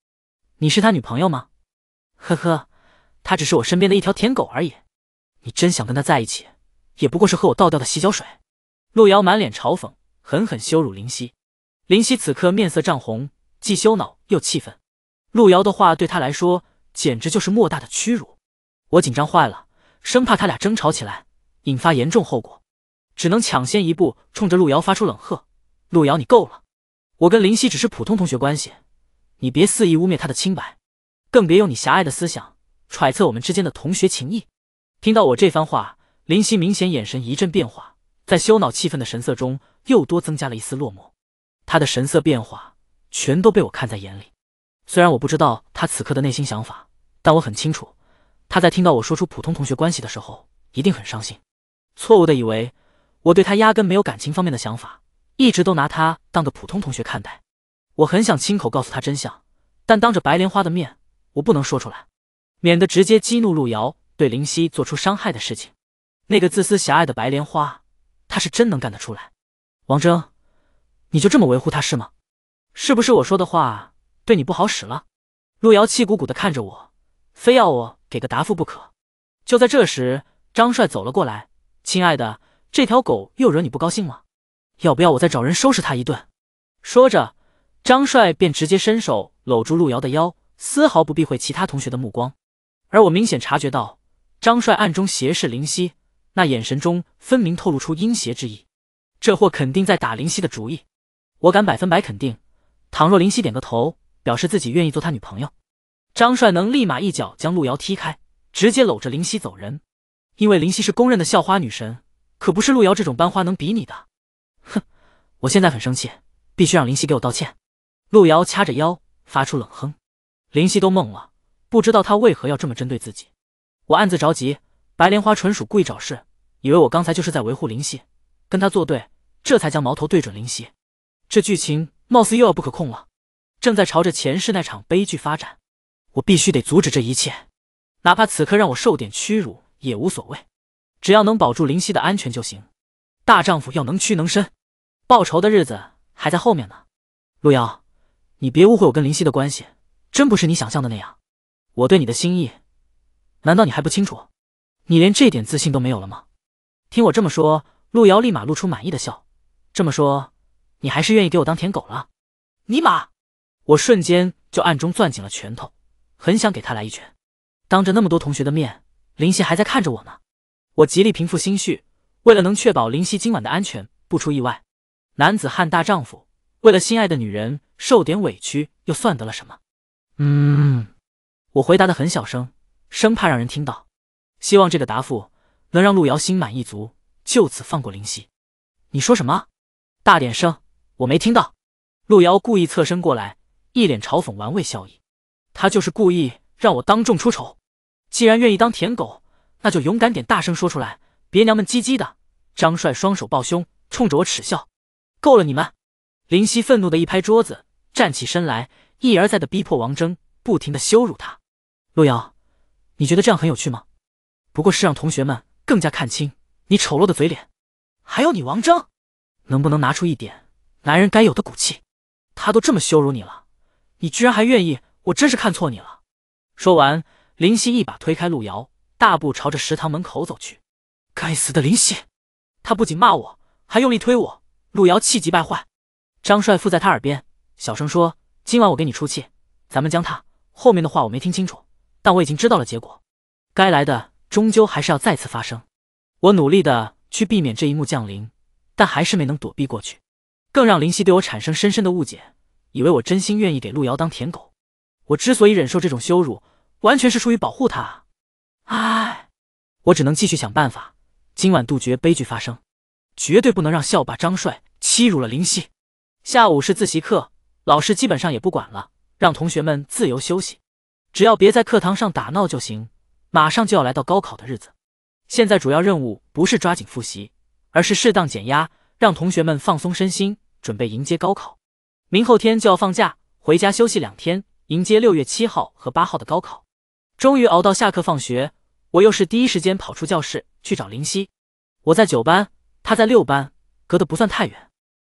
你是他女朋友吗？呵呵，他只是我身边的一条舔狗而已。你真想跟他在一起，也不过是和我倒掉的洗脚水。陆瑶满脸嘲讽，狠狠羞辱林夕。林夕此刻面色涨红。既羞恼又气愤，路遥的话对他来说简直就是莫大的屈辱。我紧张坏了，生怕他俩争吵起来，引发严重后果，只能抢先一步冲着路遥发出冷喝：“路遥，你够了！我跟林夕只是普通同学关系，你别肆意污蔑她的清白，更别用你狭隘的思想揣测我们之间的同学情谊。”听到我这番话，林夕明显眼神一阵变化，在羞恼气愤的神色中又多增加了一丝落寞。他的神色变化。全都被我看在眼里，虽然我不知道他此刻的内心想法，但我很清楚，他在听到我说出普通同学关系的时候，一定很伤心，错误的以为我对他压根没有感情方面的想法，一直都拿他当个普通同学看待。我很想亲口告诉他真相，但当着白莲花的面，我不能说出来，免得直接激怒陆瑶，对林夕做出伤害的事情。那个自私狭隘的白莲花，他是真能干得出来。王峥，你就这么维护他是吗？是不是我说的话对你不好使了？陆瑶气鼓鼓的看着我，非要我给个答复不可。就在这时，张帅走了过来：“亲爱的，这条狗又惹你不高兴了？要不要我再找人收拾他一顿？”说着，张帅便直接伸手搂住陆瑶的腰，丝毫不避讳其他同学的目光。而我明显察觉到，张帅暗中斜视林夕，那眼神中分明透露出阴邪之意。这货肯定在打林夕的主意，我敢百分百肯定。倘若林夕点个头，表示自己愿意做他女朋友，张帅能立马一脚将路遥踢开，直接搂着林夕走人。因为林夕是公认的校花女神，可不是路遥这种班花能比拟的。哼，我现在很生气，必须让林夕给我道歉。路遥掐着腰，发出冷哼。林夕都懵了，不知道他为何要这么针对自己。我暗自着急，白莲花纯属故意找事，以为我刚才就是在维护林夕，跟他作对，这才将矛头对准林夕。这剧情。貌似又要不可控了，正在朝着前世那场悲剧发展，我必须得阻止这一切，哪怕此刻让我受点屈辱也无所谓，只要能保住林夕的安全就行。大丈夫要能屈能伸，报仇的日子还在后面呢。陆瑶，你别误会，我跟林夕的关系真不是你想象的那样，我对你的心意，难道你还不清楚？你连这点自信都没有了吗？听我这么说，陆瑶立马露出满意的笑，这么说。你还是愿意给我当舔狗了？尼玛！我瞬间就暗中攥紧了拳头，很想给他来一拳。当着那么多同学的面，林夕还在看着我呢。我极力平复心绪，为了能确保林夕今晚的安全，不出意外。男子汉大丈夫，为了心爱的女人受点委屈又算得了什么？嗯，我回答的很小声，生怕让人听到。希望这个答复能让陆遥心满意足，就此放过林夕。你说什么？大点声！我没听到，陆瑶故意侧身过来，一脸嘲讽玩味笑意。他就是故意让我当众出丑。既然愿意当舔狗，那就勇敢点，大声说出来，别娘们唧唧的。张帅双手抱胸，冲着我耻笑。够了，你们！林夕愤怒的一拍桌子，站起身来，一而再的逼迫王峥，不停的羞辱他。陆瑶，你觉得这样很有趣吗？不过是让同学们更加看清你丑陋的嘴脸。还有你王峥，能不能拿出一点？男人该有的骨气，他都这么羞辱你了，你居然还愿意？我真是看错你了。说完，林夕一把推开陆瑶，大步朝着食堂门口走去。该死的林夕，他不仅骂我，还用力推我。陆瑶气急败坏，张帅附在他耳边小声说：“今晚我给你出气，咱们将他……”后面的话我没听清楚，但我已经知道了结果。该来的终究还是要再次发生。我努力的去避免这一幕降临，但还是没能躲避过去。更让林夕对我产生深深的误解，以为我真心愿意给陆瑶当舔狗。我之所以忍受这种羞辱，完全是出于保护她。唉，我只能继续想办法，今晚杜绝悲剧发生，绝对不能让校霸张帅欺辱了林夕。下午是自习课，老师基本上也不管了，让同学们自由休息，只要别在课堂上打闹就行。马上就要来到高考的日子，现在主要任务不是抓紧复习，而是适当减压。让同学们放松身心，准备迎接高考。明后天就要放假，回家休息两天，迎接六月七号和八号的高考。终于熬到下课放学，我又是第一时间跑出教室去找林夕。我在九班，他在六班，隔得不算太远。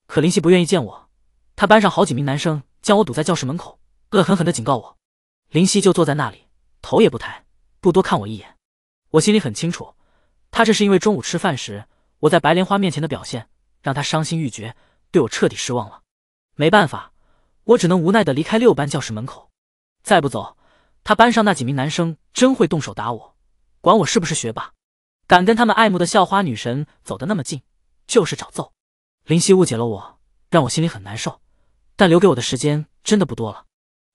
可林夕不愿意见我，他班上好几名男生将我堵在教室门口，恶狠狠地警告我。林夕就坐在那里，头也不抬，不多看我一眼。我心里很清楚，他这是因为中午吃饭时我在白莲花面前的表现。让他伤心欲绝，对我彻底失望了。没办法，我只能无奈地离开六班教室门口。再不走，他班上那几名男生真会动手打我，管我是不是学霸，敢跟他们爱慕的校花女神走得那么近，就是找揍。林夕误解了我，让我心里很难受。但留给我的时间真的不多了，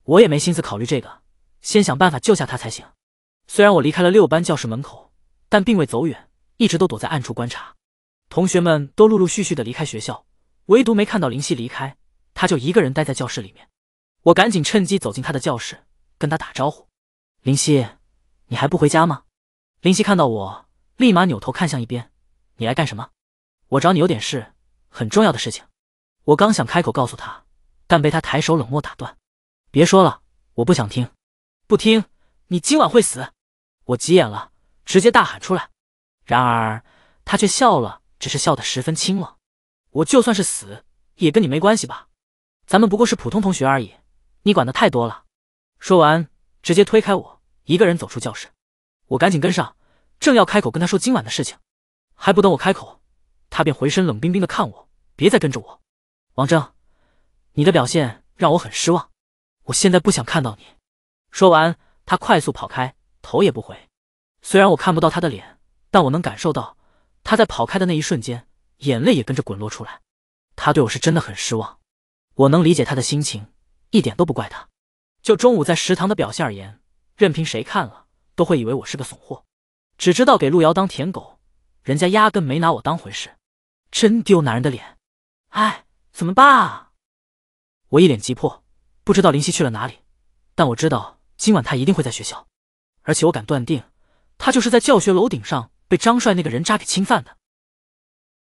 我也没心思考虑这个，先想办法救下她才行。虽然我离开了六班教室门口，但并未走远，一直都躲在暗处观察。同学们都陆陆续续的离开学校，唯独没看到林夕离开，他就一个人待在教室里面。我赶紧趁机走进他的教室，跟他打招呼：“林夕，你还不回家吗？”林夕看到我，立马扭头看向一边：“你来干什么？”我找你有点事，很重要的事情。我刚想开口告诉他，但被他抬手冷漠打断：“别说了，我不想听。不听，你今晚会死！”我急眼了，直接大喊出来。然而他却笑了。只是笑得十分清冷，我就算是死也跟你没关系吧，咱们不过是普通同学而已，你管的太多了。说完，直接推开我，一个人走出教室。我赶紧跟上，正要开口跟他说今晚的事情，还不等我开口，他便回身冷冰冰的看我，别再跟着我，王铮，你的表现让我很失望，我现在不想看到你。说完，他快速跑开，头也不回。虽然我看不到他的脸，但我能感受到。他在跑开的那一瞬间，眼泪也跟着滚落出来。他对我是真的很失望，我能理解他的心情，一点都不怪他。就中午在食堂的表现而言，任凭谁看了都会以为我是个怂货，只知道给陆瑶当舔狗，人家压根没拿我当回事，真丢男人的脸。哎，怎么办啊？我一脸急迫，不知道林夕去了哪里，但我知道今晚他一定会在学校，而且我敢断定，他就是在教学楼顶上。被张帅那个人渣给侵犯的，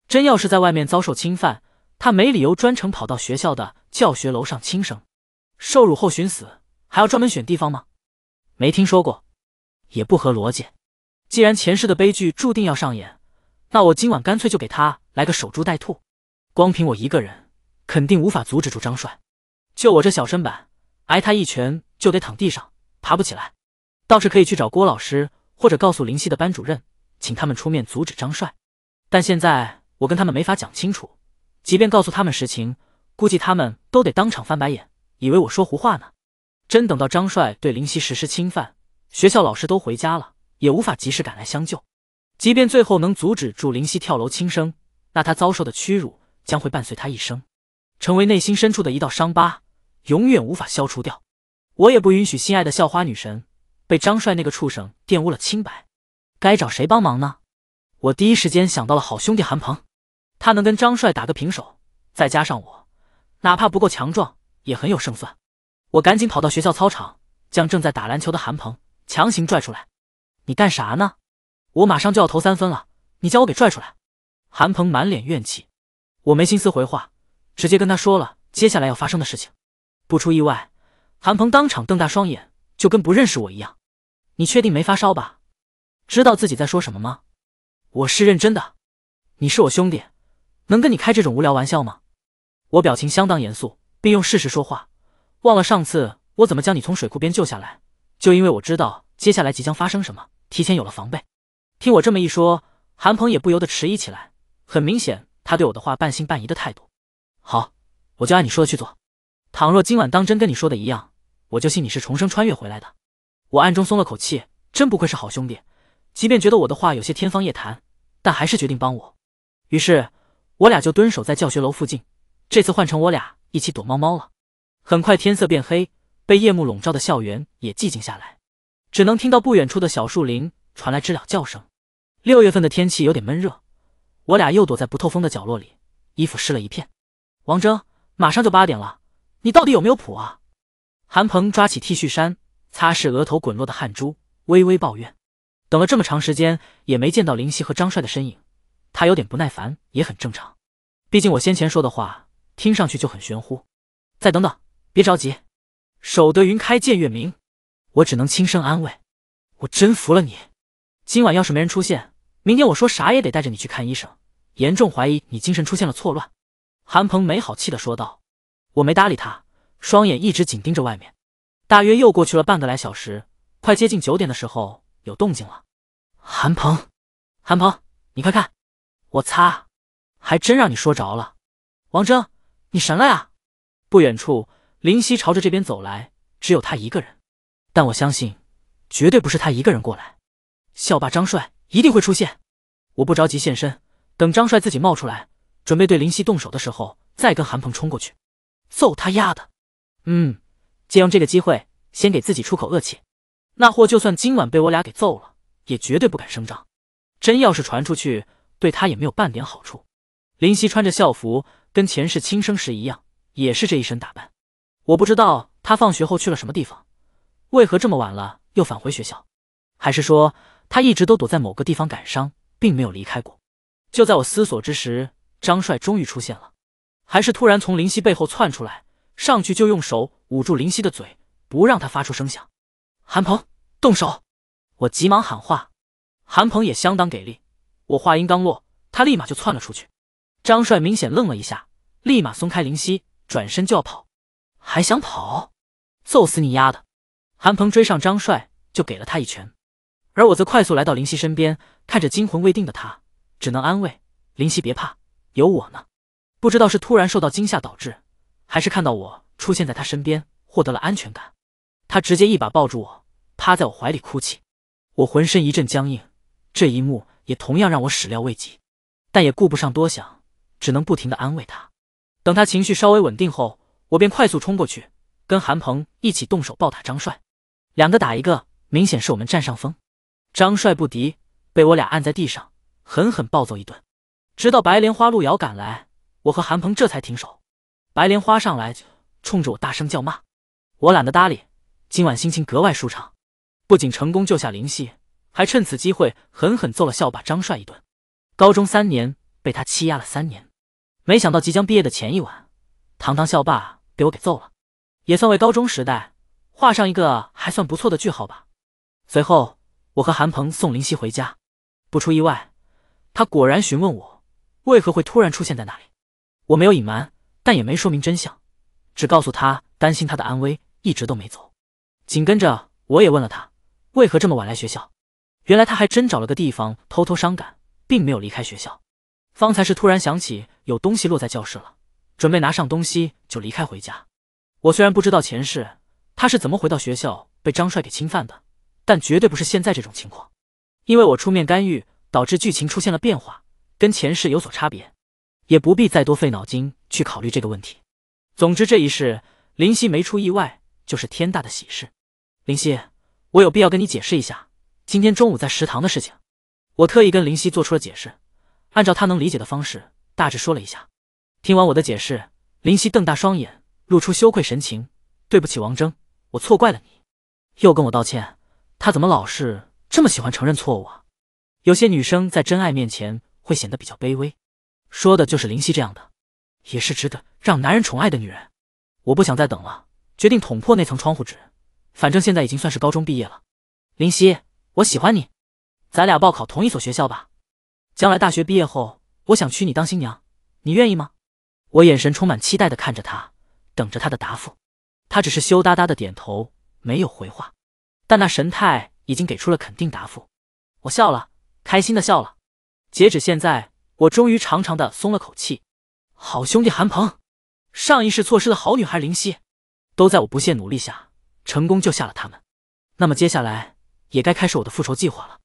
真要是在外面遭受侵犯，他没理由专程跑到学校的教学楼上轻生，受辱后寻死还要专门选地方吗？没听说过，也不合逻辑。既然前世的悲剧注定要上演，那我今晚干脆就给他来个守株待兔。光凭我一个人肯定无法阻止住张帅，就我这小身板，挨他一拳就得躺地上，爬不起来。倒是可以去找郭老师，或者告诉林夕的班主任。请他们出面阻止张帅，但现在我跟他们没法讲清楚，即便告诉他们实情，估计他们都得当场翻白眼，以为我说胡话呢。真等到张帅对林夕实施侵犯，学校老师都回家了，也无法及时赶来相救。即便最后能阻止住林夕跳楼轻生，那她遭受的屈辱将会伴随她一生，成为内心深处的一道伤疤，永远无法消除掉。我也不允许心爱的校花女神被张帅那个畜生玷污了清白。该找谁帮忙呢？我第一时间想到了好兄弟韩鹏，他能跟张帅打个平手，再加上我，哪怕不够强壮，也很有胜算。我赶紧跑到学校操场，将正在打篮球的韩鹏强行拽出来。你干啥呢？我马上就要投三分了，你将我给拽出来！韩鹏满脸怨气，我没心思回话，直接跟他说了接下来要发生的事情。不出意外，韩鹏当场瞪大双眼，就跟不认识我一样。你确定没发烧吧？知道自己在说什么吗？我是认真的，你是我兄弟，能跟你开这种无聊玩笑吗？我表情相当严肃，并用事实说话。忘了上次我怎么将你从水库边救下来，就因为我知道接下来即将发生什么，提前有了防备。听我这么一说，韩鹏也不由得迟疑起来。很明显，他对我的话半信半疑的态度。好，我就按你说的去做。倘若今晚当真跟你说的一样，我就信你是重生穿越回来的。我暗中松了口气，真不愧是好兄弟。即便觉得我的话有些天方夜谭，但还是决定帮我。于是，我俩就蹲守在教学楼附近。这次换成我俩一起躲猫猫了。很快天色变黑，被夜幕笼罩的校园也寂静下来，只能听到不远处的小树林传来知了叫声。六月份的天气有点闷热，我俩又躲在不透风的角落里，衣服湿了一片。王征，马上就八点了，你到底有没有谱啊？韩鹏抓起 T 恤衫擦拭额头滚落的汗珠，微微抱怨。等了这么长时间也没见到林夕和张帅的身影，他有点不耐烦也很正常。毕竟我先前说的话听上去就很玄乎，再等等，别着急，守得云开见月明。我只能轻声安慰。我真服了你，今晚要是没人出现，明天我说啥也得带着你去看医生，严重怀疑你精神出现了错乱。韩鹏没好气的说道。我没搭理他，双眼一直紧盯着外面。大约又过去了半个来小时，快接近九点的时候。有动静了，韩鹏，韩鹏，你快看！我擦，还真让你说着了，王峥，你神了呀！不远处，林夕朝着这边走来，只有他一个人，但我相信，绝对不是他一个人过来。校霸张帅一定会出现，我不着急现身，等张帅自己冒出来，准备对林夕动手的时候，再跟韩鹏冲过去，揍他丫的！嗯，借用这个机会，先给自己出口恶气。那货就算今晚被我俩给揍了，也绝对不敢声张。真要是传出去，对他也没有半点好处。林夕穿着校服，跟前世亲生时一样，也是这一身打扮。我不知道他放学后去了什么地方，为何这么晚了又返回学校？还是说他一直都躲在某个地方感伤，并没有离开过？就在我思索之时，张帅终于出现了，还是突然从林夕背后窜出来，上去就用手捂住林夕的嘴，不让他发出声响。韩鹏，动手！我急忙喊话，韩鹏也相当给力。我话音刚落，他立马就窜了出去。张帅明显愣了一下，立马松开林夕，转身就要跑。还想跑？揍死你丫的！韩鹏追上张帅，就给了他一拳。而我则快速来到林夕身边，看着惊魂未定的他，只能安慰：“林夕别怕，有我呢。”不知道是突然受到惊吓导致，还是看到我出现在他身边，获得了安全感。他直接一把抱住我，趴在我怀里哭泣，我浑身一阵僵硬，这一幕也同样让我始料未及，但也顾不上多想，只能不停的安慰他。等他情绪稍微稳定后，我便快速冲过去，跟韩鹏一起动手暴打张帅，两个打一个，明显是我们占上风，张帅不敌，被我俩按在地上狠狠暴揍一顿，直到白莲花路遥赶来，我和韩鹏这才停手。白莲花上来就冲着我大声叫骂，我懒得搭理。今晚心情格外舒畅，不仅成功救下林夕，还趁此机会狠狠揍了校霸张帅一顿。高中三年被他欺压了三年，没想到即将毕业的前一晚，堂堂校霸被我给揍了，也算为高中时代画上一个还算不错的句号吧。随后，我和韩鹏送林夕回家，不出意外，他果然询问我为何会突然出现在那里。我没有隐瞒，但也没说明真相，只告诉他担心他的安危，一直都没走。紧跟着，我也问了他为何这么晚来学校。原来他还真找了个地方偷偷伤感，并没有离开学校。方才是突然想起有东西落在教室了，准备拿上东西就离开回家。我虽然不知道前世他是怎么回到学校被张帅给侵犯的，但绝对不是现在这种情况。因为我出面干预，导致剧情出现了变化，跟前世有所差别，也不必再多费脑筋去考虑这个问题。总之，这一世林夕没出意外，就是天大的喜事。林夕，我有必要跟你解释一下今天中午在食堂的事情。我特意跟林夕做出了解释，按照他能理解的方式大致说了一下。听完我的解释，林夕瞪大双眼，露出羞愧神情：“对不起，王峥，我错怪了你。”又跟我道歉，他怎么老是这么喜欢承认错误啊？有些女生在真爱面前会显得比较卑微，说的就是林夕这样的，也是值得让男人宠爱的女人。我不想再等了，决定捅破那层窗户纸。反正现在已经算是高中毕业了，林夕，我喜欢你，咱俩报考同一所学校吧，将来大学毕业后，我想娶你当新娘，你愿意吗？我眼神充满期待的看着他，等着他的答复。他只是羞答答的点头，没有回话，但那神态已经给出了肯定答复。我笑了，开心的笑了。截止现在，我终于长长的松了口气。好兄弟韩鹏，上一世错失的好女孩林夕，都在我不懈努力下。成功救下了他们，那么接下来也该开始我的复仇计划了。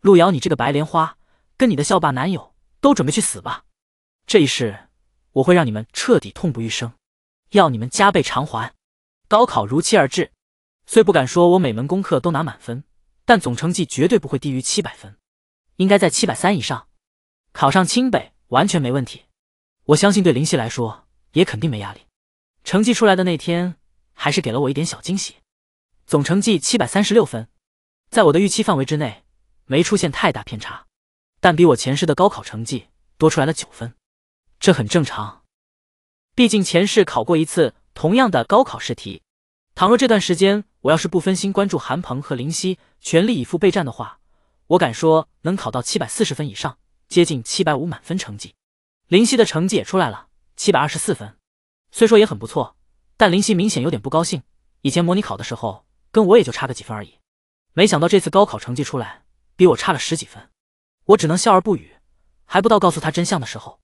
路遥，你这个白莲花，跟你的校霸男友都准备去死吧！这一世我会让你们彻底痛不欲生，要你们加倍偿还。高考如期而至，虽不敢说我每门功课都拿满分，但总成绩绝对不会低于七百分，应该在七百三以上，考上清北完全没问题。我相信对林夕来说也肯定没压力。成绩出来的那天。还是给了我一点小惊喜，总成绩七百三十六分，在我的预期范围之内，没出现太大偏差，但比我前世的高考成绩多出来了九分，这很正常，毕竟前世考过一次同样的高考试题，倘若这段时间我要是不分心关注韩鹏和林夕，全力以赴备战的话，我敢说能考到七百四十分以上，接近七百五满分成绩。林夕的成绩也出来了，七百二十四分，虽说也很不错。但林夕明显有点不高兴。以前模拟考的时候，跟我也就差个几分而已，没想到这次高考成绩出来，比我差了十几分。我只能笑而不语，还不到告诉他真相的时候。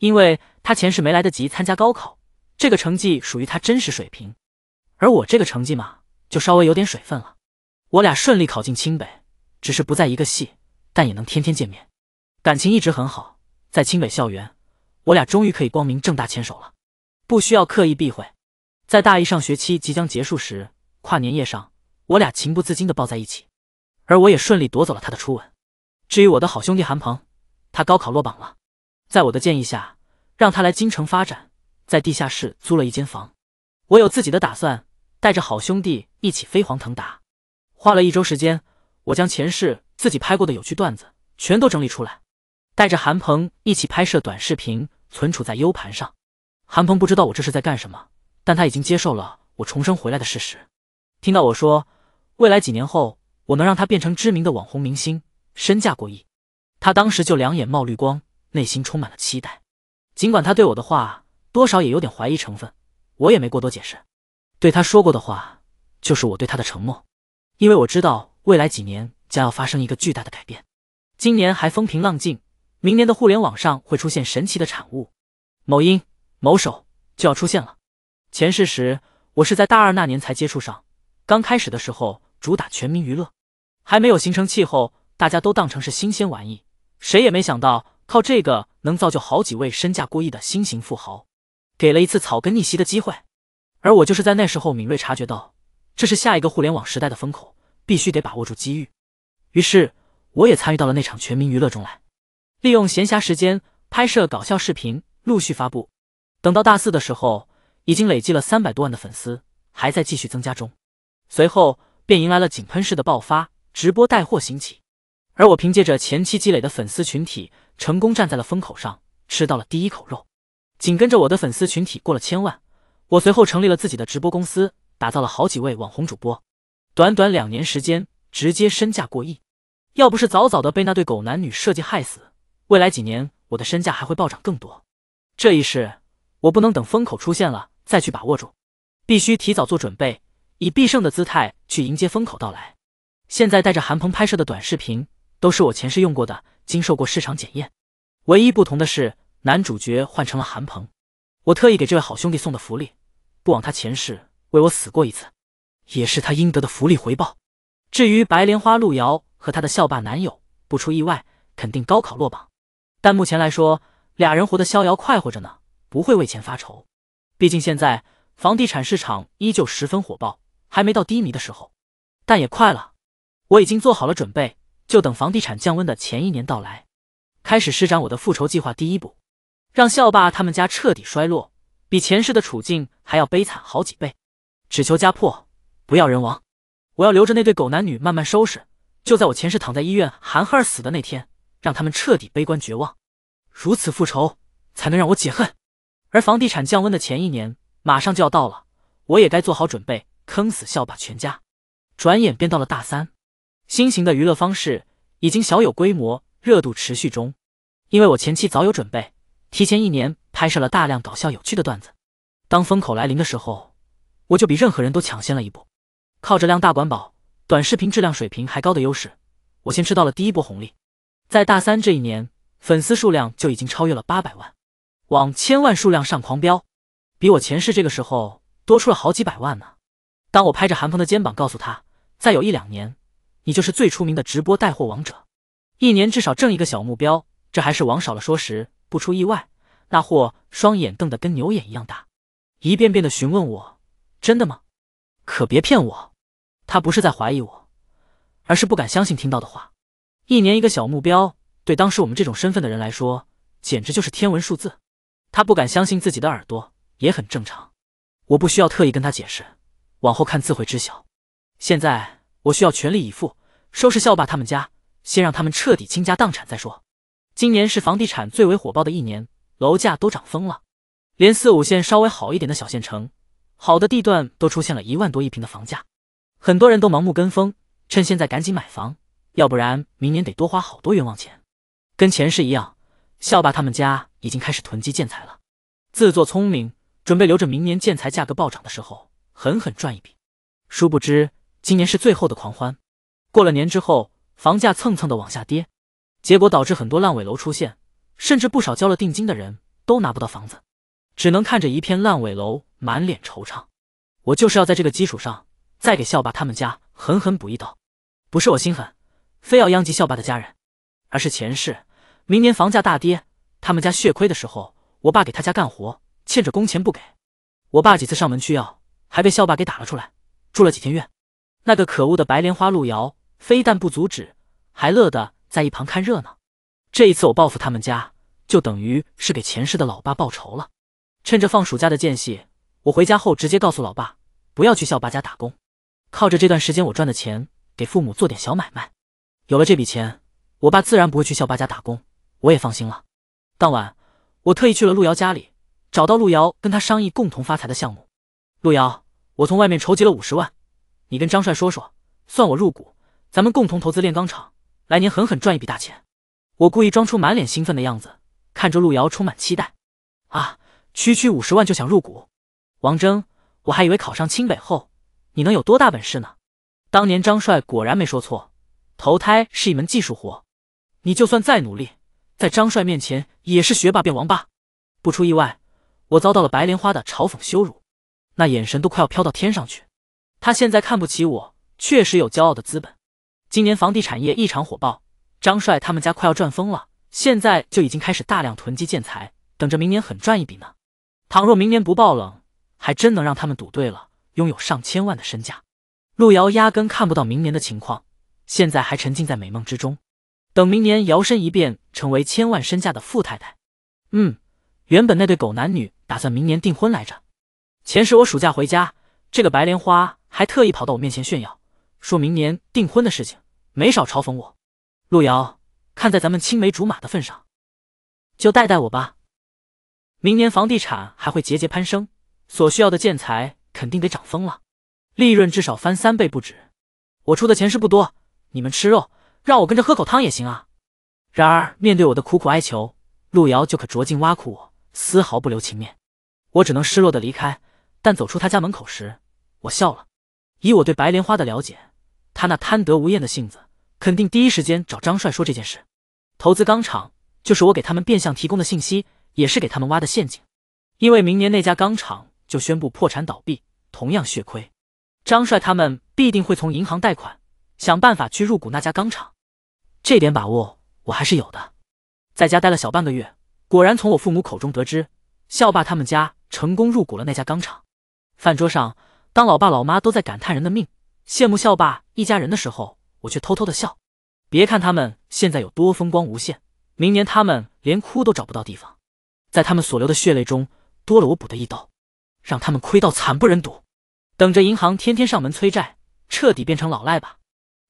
因为他前世没来得及参加高考，这个成绩属于他真实水平，而我这个成绩嘛，就稍微有点水分了。我俩顺利考进清北，只是不在一个系，但也能天天见面，感情一直很好。在清北校园，我俩终于可以光明正大牵手了，不需要刻意避讳。在大一上学期即将结束时，跨年夜上，我俩情不自禁地抱在一起，而我也顺利夺走了他的初吻。至于我的好兄弟韩鹏，他高考落榜了，在我的建议下，让他来京城发展，在地下室租了一间房。我有自己的打算，带着好兄弟一起飞黄腾达。花了一周时间，我将前世自己拍过的有趣段子全都整理出来，带着韩鹏一起拍摄短视频，存储在 U 盘上。韩鹏不知道我这是在干什么。但他已经接受了我重生回来的事实。听到我说未来几年后我能让他变成知名的网红明星，身价过亿，他当时就两眼冒绿光，内心充满了期待。尽管他对我的话多少也有点怀疑成分，我也没过多解释。对他说过的话就是我对他的承诺，因为我知道未来几年将要发生一个巨大的改变。今年还风平浪静，明年的互联网上会出现神奇的产物，某音、某手就要出现了。前世时，我是在大二那年才接触上。刚开始的时候，主打全民娱乐，还没有形成气候，大家都当成是新鲜玩意，谁也没想到靠这个能造就好几位身价过亿的新型富豪，给了一次草根逆袭的机会。而我就是在那时候敏锐察觉到，这是下一个互联网时代的风口，必须得把握住机遇。于是，我也参与到了那场全民娱乐中来，利用闲暇时间拍摄搞笑视频，陆续发布。等到大四的时候。已经累积了三百多万的粉丝，还在继续增加中。随后便迎来了井喷式的爆发，直播带货兴起。而我凭借着前期积累的粉丝群体，成功站在了风口上，吃到了第一口肉。紧跟着我的粉丝群体过了千万，我随后成立了自己的直播公司，打造了好几位网红主播。短短两年时间，直接身价过亿。要不是早早的被那对狗男女设计害死，未来几年我的身价还会暴涨更多。这一世，我不能等风口出现了。再去把握住，必须提早做准备，以必胜的姿态去迎接风口到来。现在带着韩鹏拍摄的短视频，都是我前世用过的，经受过市场检验。唯一不同的是，男主角换成了韩鹏，我特意给这位好兄弟送的福利，不枉他前世为我死过一次，也是他应得的福利回报。至于白莲花路遥和她的校霸男友，不出意外肯定高考落榜，但目前来说，俩人活得逍遥快活着呢，不会为钱发愁。毕竟现在房地产市场依旧十分火爆，还没到低迷的时候，但也快了。我已经做好了准备，就等房地产降温的前一年到来，开始施展我的复仇计划。第一步，让校霸他们家彻底衰落，比前世的处境还要悲惨好几倍，只求家破不要人亡。我要留着那对狗男女慢慢收拾。就在我前世躺在医院含恨而死的那天，让他们彻底悲观绝望，如此复仇才能让我解恨。而房地产降温的前一年马上就要到了，我也该做好准备，坑死校霸全家。转眼便到了大三，新型的娱乐方式已经小有规模，热度持续中。因为我前期早有准备，提前一年拍摄了大量搞笑有趣的段子，当风口来临的时候，我就比任何人都抢先了一步。靠着量大管饱、短视频质量水平还高的优势，我先吃到了第一波红利。在大三这一年，粉丝数量就已经超越了八百万。往千万数量上狂飙，比我前世这个时候多出了好几百万呢。当我拍着韩鹏的肩膀告诉他：“再有一两年，你就是最出名的直播带货王者，一年至少挣一个小目标。”这还是往少了说时，不出意外，那货双眼瞪得跟牛眼一样大，一遍遍的询问我：“真的吗？可别骗我！”他不是在怀疑我，而是不敢相信听到的话。一年一个小目标，对当时我们这种身份的人来说，简直就是天文数字。他不敢相信自己的耳朵，也很正常。我不需要特意跟他解释，往后看自会知晓。现在我需要全力以赴收拾校霸他们家，先让他们彻底倾家荡产再说。今年是房地产最为火爆的一年，楼价都涨疯了，连四五线稍微好一点的小县城，好的地段都出现了一万多一平的房价。很多人都盲目跟风，趁现在赶紧买房，要不然明年得多花好多冤枉钱。跟前世一样。校霸他们家已经开始囤积建材了，自作聪明，准备留着明年建材价格暴涨的时候狠狠赚一笔。殊不知，今年是最后的狂欢。过了年之后，房价蹭蹭的往下跌，结果导致很多烂尾楼出现，甚至不少交了定金的人都拿不到房子，只能看着一片烂尾楼，满脸惆怅。我就是要在这个基础上，再给校霸他们家狠狠补一刀。不是我心狠，非要殃及校霸的家人，而是前世。明年房价大跌，他们家血亏的时候，我爸给他家干活，欠着工钱不给。我爸几次上门去要，还被校霸给打了出来，住了几天院。那个可恶的白莲花路遥非但不阻止，还乐得在一旁看热闹。这一次我报复他们家，就等于是给前世的老爸报仇了。趁着放暑假的间隙，我回家后直接告诉老爸，不要去校霸家打工。靠着这段时间我赚的钱，给父母做点小买卖。有了这笔钱，我爸自然不会去校霸家打工。我也放心了。当晚，我特意去了陆遥家里，找到陆遥，跟他商议共同发财的项目。陆遥，我从外面筹集了五十万，你跟张帅说说，算我入股，咱们共同投资炼钢厂，来年狠狠赚一笔大钱。我故意装出满脸兴奋的样子，看着陆遥，充满期待。啊，区区五十万就想入股？王峥，我还以为考上清北后，你能有多大本事呢？当年张帅果然没说错，投胎是一门技术活，你就算再努力。在张帅面前也是学霸变王八，不出意外，我遭到了白莲花的嘲讽羞辱，那眼神都快要飘到天上去。他现在看不起我，确实有骄傲的资本。今年房地产业异常火爆，张帅他们家快要赚疯了，现在就已经开始大量囤积建材，等着明年狠赚一笔呢。倘若明年不爆冷，还真能让他们赌对了，拥有上千万的身价。陆瑶压根看不到明年的情况，现在还沉浸在美梦之中。等明年摇身一变成为千万身价的富太太，嗯，原本那对狗男女打算明年订婚来着。前世我暑假回家，这个白莲花还特意跑到我面前炫耀，说明年订婚的事情，没少嘲讽我。陆遥，看在咱们青梅竹马的份上，就带带我吧。明年房地产还会节节攀升，所需要的建材肯定得涨疯了，利润至少翻三倍不止。我出的钱是不多，你们吃肉。让我跟着喝口汤也行啊！然而面对我的苦苦哀求，陆瑶就可酌尽挖苦我，丝毫不留情面。我只能失落的离开。但走出他家门口时，我笑了。以我对白莲花的了解，他那贪得无厌的性子，肯定第一时间找张帅说这件事。投资钢厂就是我给他们变相提供的信息，也是给他们挖的陷阱。因为明年那家钢厂就宣布破产倒闭，同样血亏。张帅他们必定会从银行贷款，想办法去入股那家钢厂。这点把握我还是有的。在家待了小半个月，果然从我父母口中得知，校霸他们家成功入股了那家钢厂。饭桌上，当老爸老妈都在感叹人的命，羡慕校霸一家人的时候，我却偷偷的笑。别看他们现在有多风光无限，明年他们连哭都找不到地方。在他们所流的血泪中，多了我补的一刀，让他们亏到惨不忍睹。等着银行天天上门催债，彻底变成老赖吧，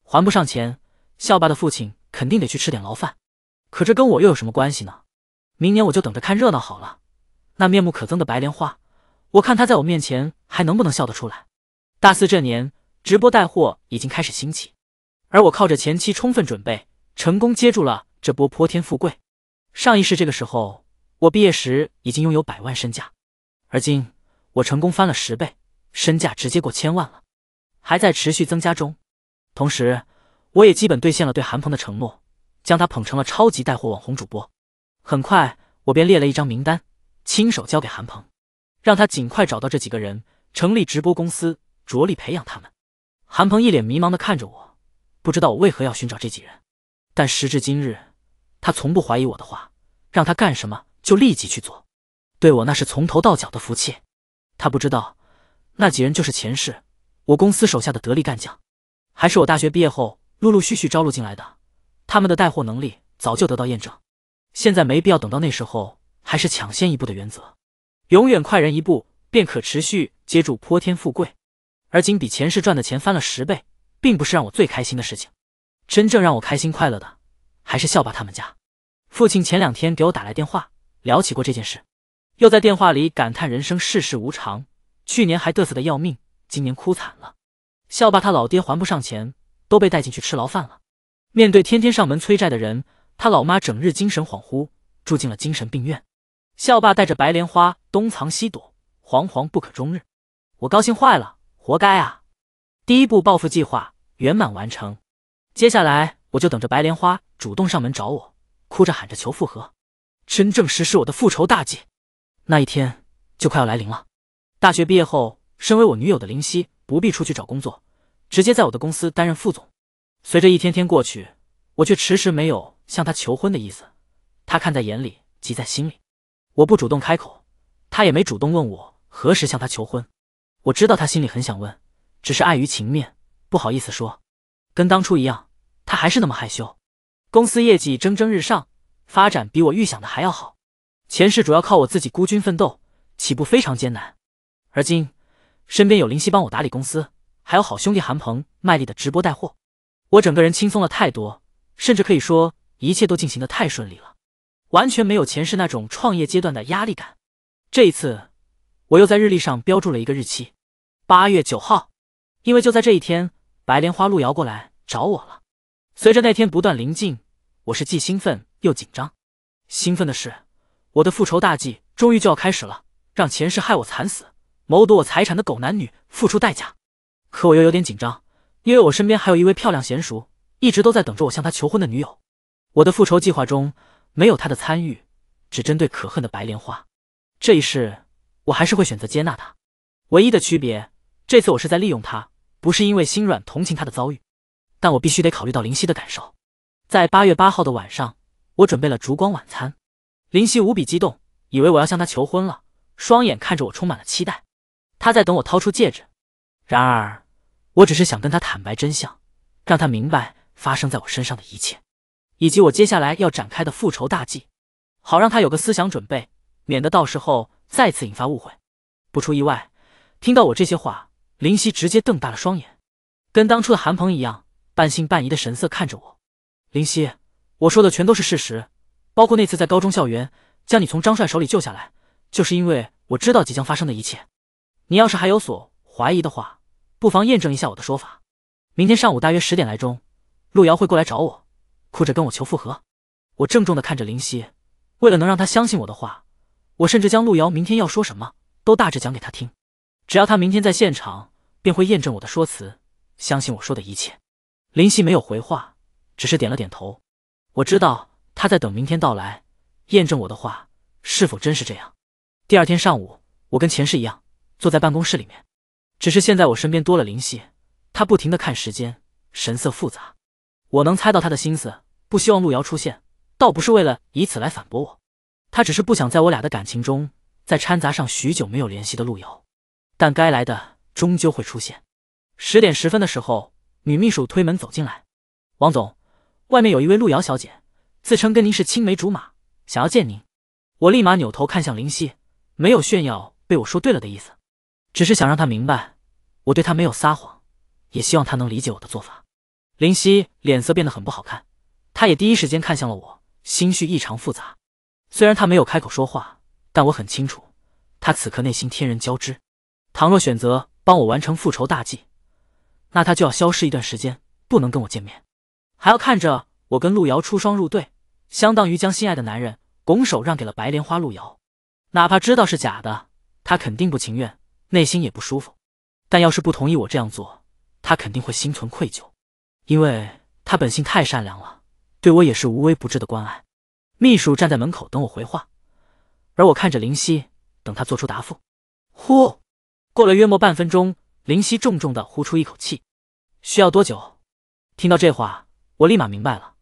还不上钱。校霸的父亲肯定得去吃点牢饭，可这跟我又有什么关系呢？明年我就等着看热闹好了。那面目可憎的白莲花，我看他在我面前还能不能笑得出来？大四这年，直播带货已经开始兴起，而我靠着前期充分准备，成功接住了这波泼天富贵。上一世这个时候，我毕业时已经拥有百万身价，而今我成功翻了十倍，身价直接过千万了，还在持续增加中。同时，我也基本兑现了对韩鹏的承诺，将他捧成了超级带货网红主播。很快，我便列了一张名单，亲手交给韩鹏，让他尽快找到这几个人，成立直播公司，着力培养他们。韩鹏一脸迷茫地看着我，不知道我为何要寻找这几人。但时至今日，他从不怀疑我的话，让他干什么就立即去做，对我那是从头到脚的服气。他不知道，那几人就是前世我公司手下的得力干将，还是我大学毕业后。陆陆续续招录进来的，他们的带货能力早就得到验证，现在没必要等到那时候，还是抢先一步的原则，永远快人一步便可持续接住泼天富贵。而今比前世赚的钱翻了十倍，并不是让我最开心的事情，真正让我开心快乐的，还是校霸他们家。父亲前两天给我打来电话，聊起过这件事，又在电话里感叹人生世事无常，去年还嘚瑟的要命，今年哭惨了。校霸他老爹还不上钱。都被带进去吃牢饭了。面对天天上门催债的人，他老妈整日精神恍惚，住进了精神病院。校霸带着白莲花东藏西躲，惶惶不可终日。我高兴坏了，活该啊！第一步报复计划圆满完成，接下来我就等着白莲花主动上门找我，哭着喊着求复合，真正实施我的复仇大计。那一天就快要来临了。大学毕业后，身为我女友的林夕不必出去找工作。直接在我的公司担任副总。随着一天天过去，我却迟迟没有向他求婚的意思。他看在眼里，急在心里。我不主动开口，他也没主动问我何时向他求婚。我知道他心里很想问，只是碍于情面，不好意思说。跟当初一样，他还是那么害羞。公司业绩蒸蒸日上，发展比我预想的还要好。前世主要靠我自己孤军奋斗，起步非常艰难。而今，身边有林夕帮我打理公司。还有好兄弟韩鹏卖力的直播带货，我整个人轻松了太多，甚至可以说一切都进行的太顺利了，完全没有前世那种创业阶段的压力感。这一次，我又在日历上标注了一个日期，八月九号，因为就在这一天，白莲花路遥过来找我了。随着那天不断临近，我是既兴奋又紧张。兴奋的是，我的复仇大计终于就要开始了，让前世害我惨死、谋夺我财产的狗男女付出代价。可我又有点紧张，因为我身边还有一位漂亮娴熟，一直都在等着我向她求婚的女友。我的复仇计划中没有她的参与，只针对可恨的白莲花。这一世，我还是会选择接纳她。唯一的区别，这次我是在利用她，不是因为心软同情她的遭遇。但我必须得考虑到林夕的感受。在八月八号的晚上，我准备了烛光晚餐。林夕无比激动，以为我要向她求婚了，双眼看着我，充满了期待。她在等我掏出戒指。然而。我只是想跟他坦白真相，让他明白发生在我身上的一切，以及我接下来要展开的复仇大计，好让他有个思想准备，免得到时候再次引发误会。不出意外，听到我这些话，林夕直接瞪大了双眼，跟当初的韩鹏一样，半信半疑的神色看着我。林夕，我说的全都是事实，包括那次在高中校园将你从张帅手里救下来，就是因为我知道即将发生的一切。你要是还有所怀疑的话。不妨验证一下我的说法。明天上午大约十点来钟，陆瑶会过来找我，哭着跟我求复合。我郑重的看着林夕，为了能让他相信我的话，我甚至将陆瑶明天要说什么都大致讲给他听。只要他明天在现场，便会验证我的说辞，相信我说的一切。林夕没有回话，只是点了点头。我知道他在等明天到来，验证我的话是否真是这样。第二天上午，我跟前世一样，坐在办公室里面。只是现在我身边多了林夕，他不停的看时间，神色复杂。我能猜到他的心思，不希望陆瑶出现，倒不是为了以此来反驳我，他只是不想在我俩的感情中再掺杂上许久没有联系的路遥。但该来的终究会出现。十点十分的时候，女秘书推门走进来，王总，外面有一位陆瑶小姐，自称跟您是青梅竹马，想要见您。我立马扭头看向林夕，没有炫耀被我说对了的意思，只是想让他明白。我对他没有撒谎，也希望他能理解我的做法。林夕脸色变得很不好看，他也第一时间看向了我，心绪异常复杂。虽然他没有开口说话，但我很清楚，他此刻内心天人交织。倘若选择帮我完成复仇大计，那他就要消失一段时间，不能跟我见面，还要看着我跟陆瑶出双入对，相当于将心爱的男人拱手让给了白莲花陆瑶。哪怕知道是假的，他肯定不情愿，内心也不舒服。但要是不同意我这样做，他肯定会心存愧疚，因为他本性太善良了，对我也是无微不至的关爱。秘书站在门口等我回话，而我看着林夕，等他做出答复。呼，过了约莫半分钟，林夕重重的呼出一口气。需要多久？听到这话，我立马明白了，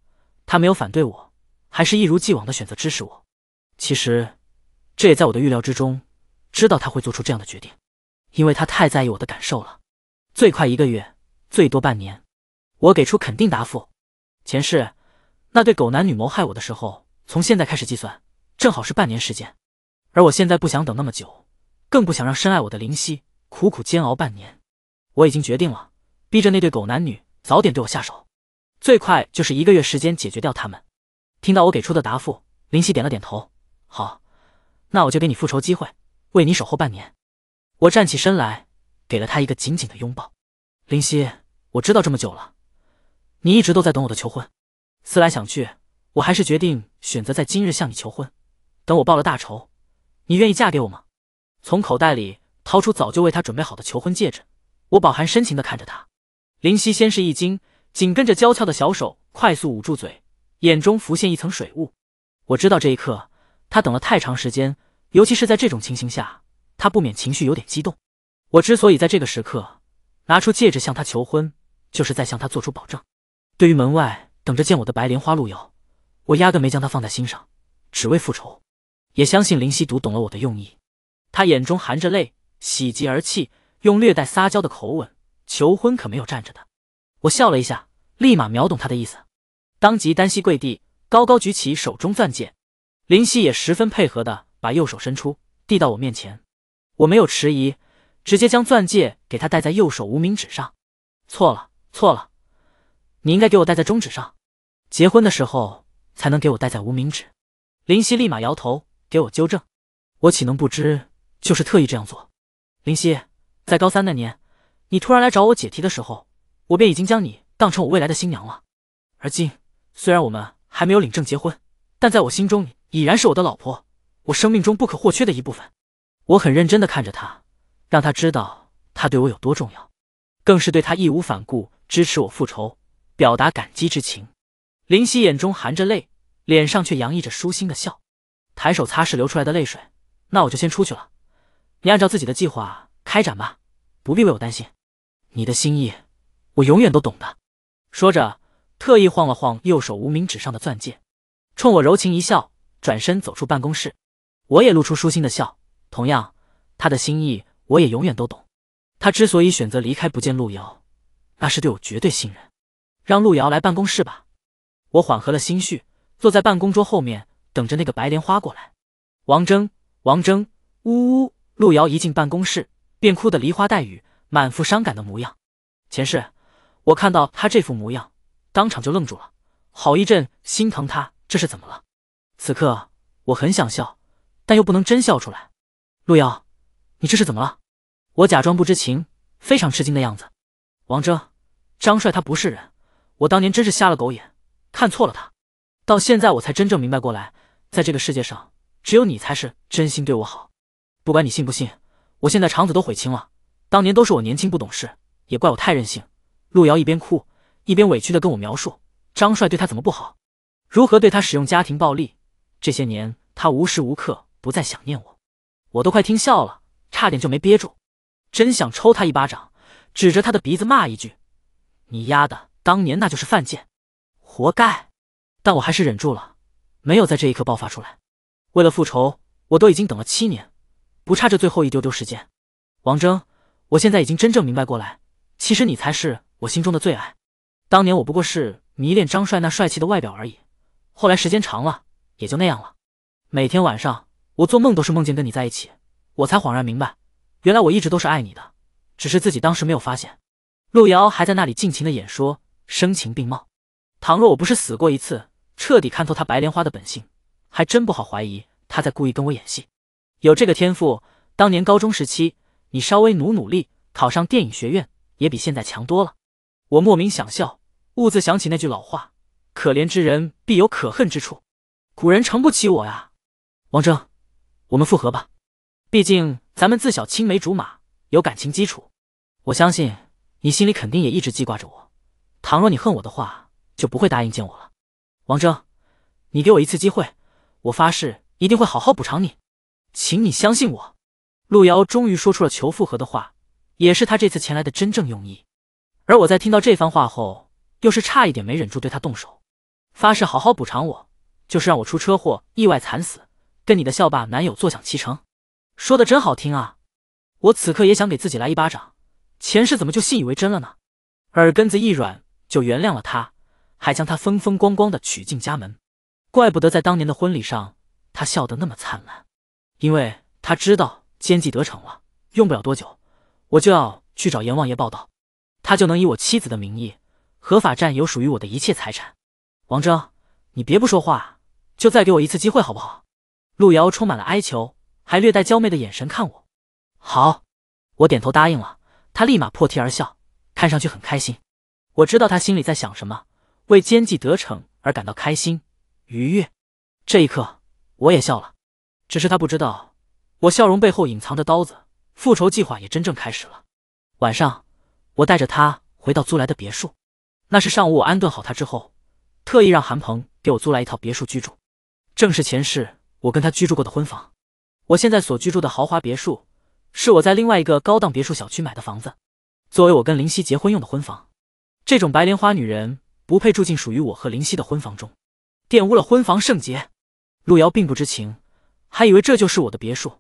他没有反对我，还是一如既往的选择支持我。其实，这也在我的预料之中，知道他会做出这样的决定。因为他太在意我的感受了，最快一个月，最多半年，我给出肯定答复。前世那对狗男女谋害我的时候，从现在开始计算，正好是半年时间。而我现在不想等那么久，更不想让深爱我的灵汐苦苦煎熬半年。我已经决定了，逼着那对狗男女早点对我下手，最快就是一个月时间解决掉他们。听到我给出的答复，灵汐点了点头。好，那我就给你复仇机会，为你守候半年。我站起身来，给了她一个紧紧的拥抱。林夕，我知道这么久了，你一直都在等我的求婚。思来想去，我还是决定选择在今日向你求婚。等我报了大仇，你愿意嫁给我吗？从口袋里掏出早就为她准备好的求婚戒指，我饱含深情地看着她。林夕先是一惊，紧跟着娇俏的小手快速捂住嘴，眼中浮现一层水雾。我知道这一刻她等了太长时间，尤其是在这种情形下。他不免情绪有点激动。我之所以在这个时刻拿出戒指向他求婚，就是在向他做出保证。对于门外等着见我的白莲花陆遥，我压根没将她放在心上，只为复仇。也相信林夕读懂了我的用意。他眼中含着泪，喜极而泣，用略带撒娇的口吻求婚，可没有站着的。我笑了一下，立马秒懂他的意思，当即单膝跪地，高高举起手中钻戒。林夕也十分配合的把右手伸出，递到我面前。我没有迟疑，直接将钻戒给他戴在右手无名指上。错了，错了，你应该给我戴在中指上，结婚的时候才能给我戴在无名指。林夕立马摇头，给我纠正。我岂能不知？就是特意这样做。林夕，在高三那年，你突然来找我解题的时候，我便已经将你当成我未来的新娘了。而今，虽然我们还没有领证结婚，但在我心中，你已然是我的老婆，我生命中不可或缺的一部分。我很认真的看着他，让他知道他对我有多重要，更是对他义无反顾支持我复仇，表达感激之情。林夕眼中含着泪，脸上却洋溢着舒心的笑，抬手擦拭流出来的泪水。那我就先出去了，你按照自己的计划开展吧，不必为我担心。你的心意，我永远都懂的。说着，特意晃了晃右手无名指上的钻戒，冲我柔情一笑，转身走出办公室。我也露出舒心的笑。同样，他的心意我也永远都懂。他之所以选择离开不见陆瑶，那是对我绝对信任。让陆瑶来办公室吧。我缓和了心绪，坐在办公桌后面，等着那个白莲花过来。王铮王铮呜呜！陆瑶一进办公室，便哭得梨花带雨，满腹伤感的模样。前世我看到他这副模样，当场就愣住了，好一阵心疼他，这是怎么了？此刻我很想笑，但又不能真笑出来。陆瑶，你这是怎么了？我假装不知情，非常吃惊的样子。王峥，张帅他不是人，我当年真是瞎了狗眼，看错了他。到现在我才真正明白过来，在这个世界上，只有你才是真心对我好。不管你信不信，我现在肠子都悔青了。当年都是我年轻不懂事，也怪我太任性。陆瑶一边哭一边委屈的跟我描述张帅对他怎么不好，如何对他使用家庭暴力。这些年，他无时无刻不在想念我。我都快听笑了，差点就没憋住，真想抽他一巴掌，指着他的鼻子骂一句：“你丫的，当年那就是犯贱，活该！”但我还是忍住了，没有在这一刻爆发出来。为了复仇，我都已经等了七年，不差这最后一丢丢时间。王峥，我现在已经真正明白过来，其实你才是我心中的最爱。当年我不过是迷恋张帅那帅气的外表而已，后来时间长了也就那样了。每天晚上。我做梦都是梦见跟你在一起，我才恍然明白，原来我一直都是爱你的，只是自己当时没有发现。陆瑶还在那里尽情的演说，声情并茂。倘若我不是死过一次，彻底看透她白莲花的本性，还真不好怀疑她在故意跟我演戏。有这个天赋，当年高中时期你稍微努努力，考上电影学院也比现在强多了。我莫名想笑，兀自想起那句老话：可怜之人必有可恨之处。古人诚不起我呀，王峥。我们复合吧，毕竟咱们自小青梅竹马，有感情基础。我相信你心里肯定也一直记挂着我。倘若你恨我的话，就不会答应见我了。王峥，你给我一次机会，我发誓一定会好好补偿你，请你相信我。陆瑶终于说出了求复合的话，也是他这次前来的真正用意。而我在听到这番话后，又是差一点没忍住对他动手，发誓好好补偿我，就是让我出车祸意外惨死。跟你的校霸男友坐享其成，说的真好听啊！我此刻也想给自己来一巴掌，前世怎么就信以为真了呢？耳根子一软就原谅了他，还将他风风光光的娶进家门，怪不得在当年的婚礼上他笑得那么灿烂，因为他知道奸计得逞了，用不了多久我就要去找阎王爷报道，他就能以我妻子的名义合法占有属于我的一切财产。王峥，你别不说话，就再给我一次机会好不好？陆瑶充满了哀求，还略带娇媚的眼神看我。好，我点头答应了。他立马破涕而笑，看上去很开心。我知道他心里在想什么，为奸计得逞而感到开心愉悦。这一刻，我也笑了。只是他不知道，我笑容背后隐藏着刀子。复仇计划也真正开始了。晚上，我带着他回到租来的别墅。那是上午我安顿好他之后，特意让韩鹏给我租来一套别墅居住。正是前世。我跟他居住过的婚房，我现在所居住的豪华别墅，是我在另外一个高档别墅小区买的房子，作为我跟林夕结婚用的婚房。这种白莲花女人不配住进属于我和林夕的婚房中，玷污了婚房圣洁。陆瑶并不知情，还以为这就是我的别墅，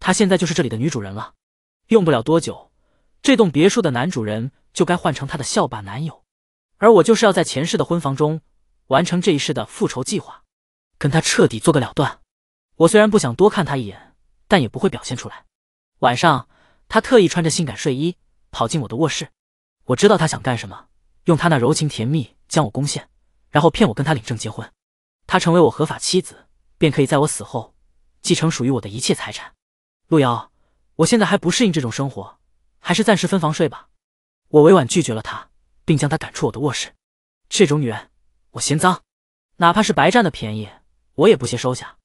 她现在就是这里的女主人了。用不了多久，这栋别墅的男主人就该换成她的校霸男友，而我就是要在前世的婚房中完成这一世的复仇计划，跟她彻底做个了断。我虽然不想多看她一眼，但也不会表现出来。晚上，她特意穿着性感睡衣跑进我的卧室。我知道她想干什么，用她那柔情甜蜜将我攻陷，然后骗我跟她领证结婚。她成为我合法妻子，便可以在我死后继承属于我的一切财产。陆瑶，我现在还不适应这种生活，还是暂时分房睡吧。我委婉拒绝了她，并将她赶出我的卧室。这种女人，我嫌脏，哪怕是白占的便宜，我也不屑收下。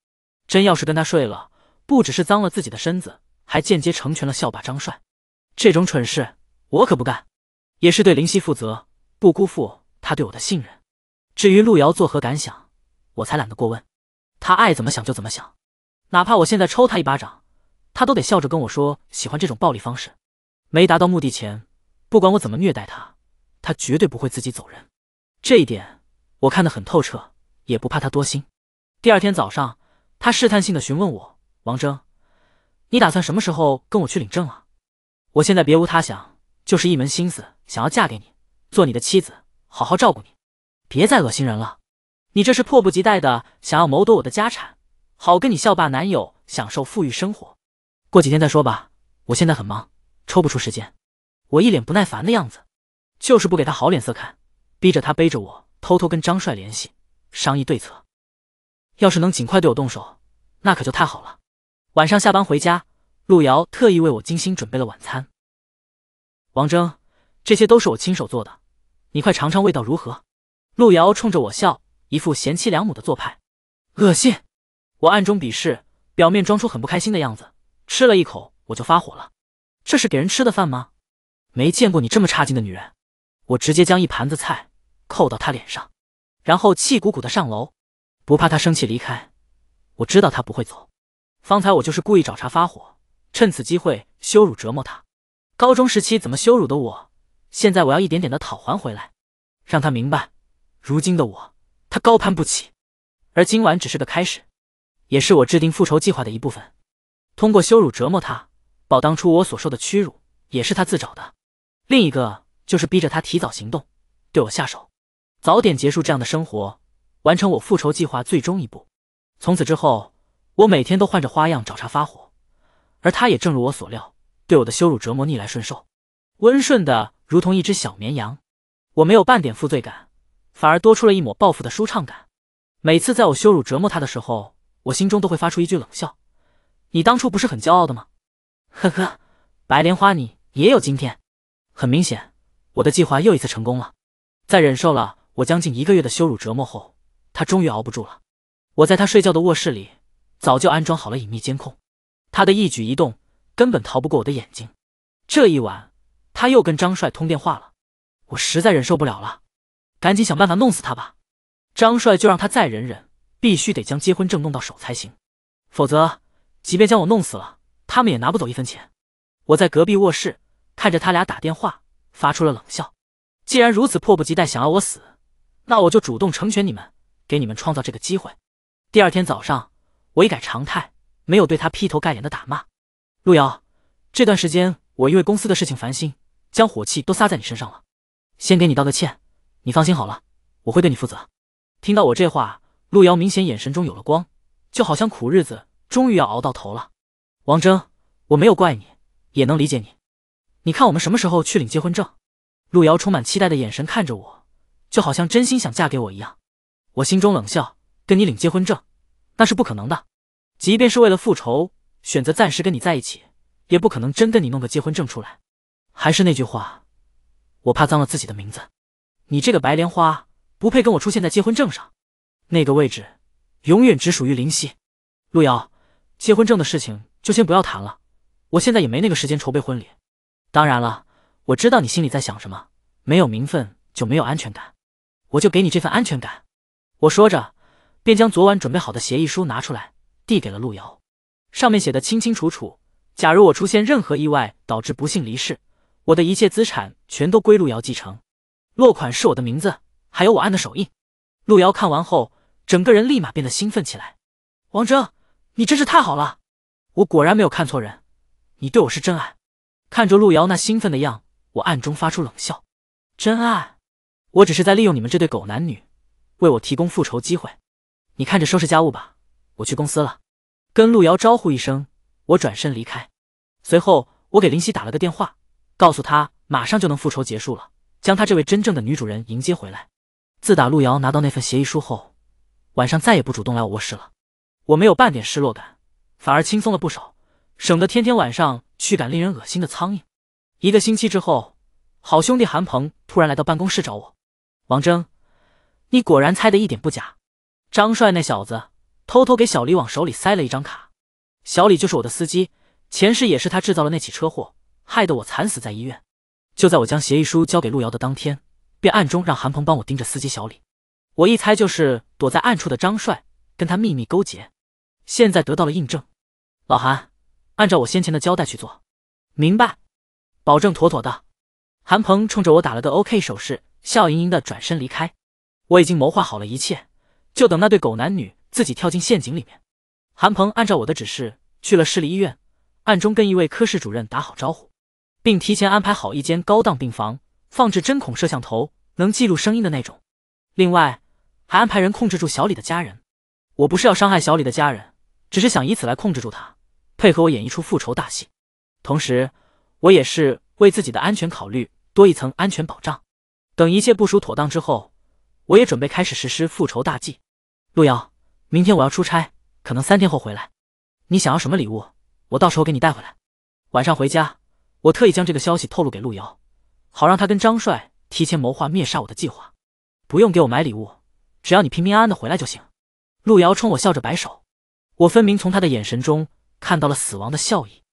真要是跟他睡了，不只是脏了自己的身子，还间接成全了校霸张帅。这种蠢事我可不干，也是对林夕负责，不辜负他对我的信任。至于陆遥作何感想，我才懒得过问，他爱怎么想就怎么想。哪怕我现在抽他一巴掌，他都得笑着跟我说喜欢这种暴力方式。没达到目的前，不管我怎么虐待他，他绝对不会自己走人。这一点我看得很透彻，也不怕他多心。第二天早上。他试探性的询问我：“王征，你打算什么时候跟我去领证啊？”我现在别无他想，就是一门心思想要嫁给你，做你的妻子，好好照顾你。别再恶心人了！你这是迫不及待的想要谋夺我的家产，好跟你校霸男友享受富裕生活。过几天再说吧，我现在很忙，抽不出时间。我一脸不耐烦的样子，就是不给他好脸色看，逼着他背着我偷偷跟张帅联系，商议对策。要是能尽快对我动手，那可就太好了。晚上下班回家，陆瑶特意为我精心准备了晚餐。王峥，这些都是我亲手做的，你快尝尝味道如何？陆瑶冲着我笑，一副贤妻良母的做派。恶心！我暗中鄙视，表面装出很不开心的样子。吃了一口我就发火了，这是给人吃的饭吗？没见过你这么差劲的女人！我直接将一盘子菜扣到她脸上，然后气鼓鼓的上楼。不怕他生气离开，我知道他不会走。方才我就是故意找茬发火，趁此机会羞辱折磨他。高中时期怎么羞辱的我，现在我要一点点的讨还回来，让他明白，如今的我他高攀不起。而今晚只是个开始，也是我制定复仇计划的一部分。通过羞辱折磨他，保当初我所受的屈辱，也是他自找的。另一个就是逼着他提早行动，对我下手，早点结束这样的生活。完成我复仇计划最终一步，从此之后，我每天都换着花样找茬发火，而他也正如我所料，对我的羞辱折磨逆来顺受，温顺的如同一只小绵羊。我没有半点负罪感，反而多出了一抹报复的舒畅感。每次在我羞辱折磨他的时候，我心中都会发出一句冷笑：“你当初不是很骄傲的吗？”呵呵，白莲花，你也有今天。很明显，我的计划又一次成功了。在忍受了我将近一个月的羞辱折磨后，他终于熬不住了，我在他睡觉的卧室里早就安装好了隐秘监控，他的一举一动根本逃不过我的眼睛。这一晚他又跟张帅通电话了，我实在忍受不了了，赶紧想办法弄死他吧。张帅就让他再忍忍，必须得将结婚证弄到手才行，否则即便将我弄死了，他们也拿不走一分钱。我在隔壁卧室看着他俩打电话，发出了冷笑。既然如此迫不及待想要我死，那我就主动成全你们。给你们创造这个机会。第二天早上，我一改常态，没有对他劈头盖脸的打骂。陆瑶，这段时间我因为公司的事情烦心，将火气都撒在你身上了，先给你道个歉。你放心好了，我会对你负责。听到我这话，陆瑶明显眼神中有了光，就好像苦日子终于要熬到头了。王征，我没有怪你，也能理解你。你看我们什么时候去领结婚证？陆瑶充满期待的眼神看着我，就好像真心想嫁给我一样。我心中冷笑，跟你领结婚证，那是不可能的。即便是为了复仇，选择暂时跟你在一起，也不可能真跟你弄个结婚证出来。还是那句话，我怕脏了自己的名字。你这个白莲花，不配跟我出现在结婚证上。那个位置，永远只属于林夕。陆瑶，结婚证的事情就先不要谈了。我现在也没那个时间筹备婚礼。当然了，我知道你心里在想什么，没有名分就没有安全感，我就给你这份安全感。我说着，便将昨晚准备好的协议书拿出来，递给了陆瑶。上面写的清清楚楚：假如我出现任何意外，导致不幸离世，我的一切资产全都归陆瑶继承。落款是我的名字，还有我按的手印。陆瑶看完后，整个人立马变得兴奋起来：“王峥，你真是太好了！我果然没有看错人，你对我是真爱。”看着陆瑶那兴奋的样，我暗中发出冷笑：“真爱？我只是在利用你们这对狗男女。”为我提供复仇机会，你看着收拾家务吧，我去公司了。跟陆瑶招呼一声，我转身离开。随后，我给林夕打了个电话，告诉她马上就能复仇结束了，将她这位真正的女主人迎接回来。自打陆瑶拿到那份协议书后，晚上再也不主动来我卧室了。我没有半点失落感，反而轻松了不少，省得天天晚上驱赶令人恶心的苍蝇。一个星期之后，好兄弟韩鹏突然来到办公室找我，王征。你果然猜的一点不假，张帅那小子偷偷给小李往手里塞了一张卡，小李就是我的司机，前世也是他制造了那起车祸，害得我惨死在医院。就在我将协议书交给路遥的当天，便暗中让韩鹏帮我盯着司机小李，我一猜就是躲在暗处的张帅跟他秘密勾结，现在得到了印证。老韩，按照我先前的交代去做，明白？保证妥妥的。韩鹏冲着我打了个 OK 手势，笑盈盈的转身离开。我已经谋划好了一切，就等那对狗男女自己跳进陷阱里面。韩鹏按照我的指示去了市立医院，暗中跟一位科室主任打好招呼，并提前安排好一间高档病房，放置针孔摄像头，能记录声音的那种。另外，还安排人控制住小李的家人。我不是要伤害小李的家人，只是想以此来控制住他，配合我演一出复仇大戏。同时，我也是为自己的安全考虑，多一层安全保障。等一切部署妥当之后。我也准备开始实施复仇大计，陆瑶，明天我要出差，可能三天后回来。你想要什么礼物？我到时候给你带回来。晚上回家，我特意将这个消息透露给陆瑶，好让他跟张帅提前谋划灭杀我的计划。不用给我买礼物，只要你平平安安的回来就行。陆瑶冲我笑着摆手，我分明从他的眼神中看到了死亡的笑意，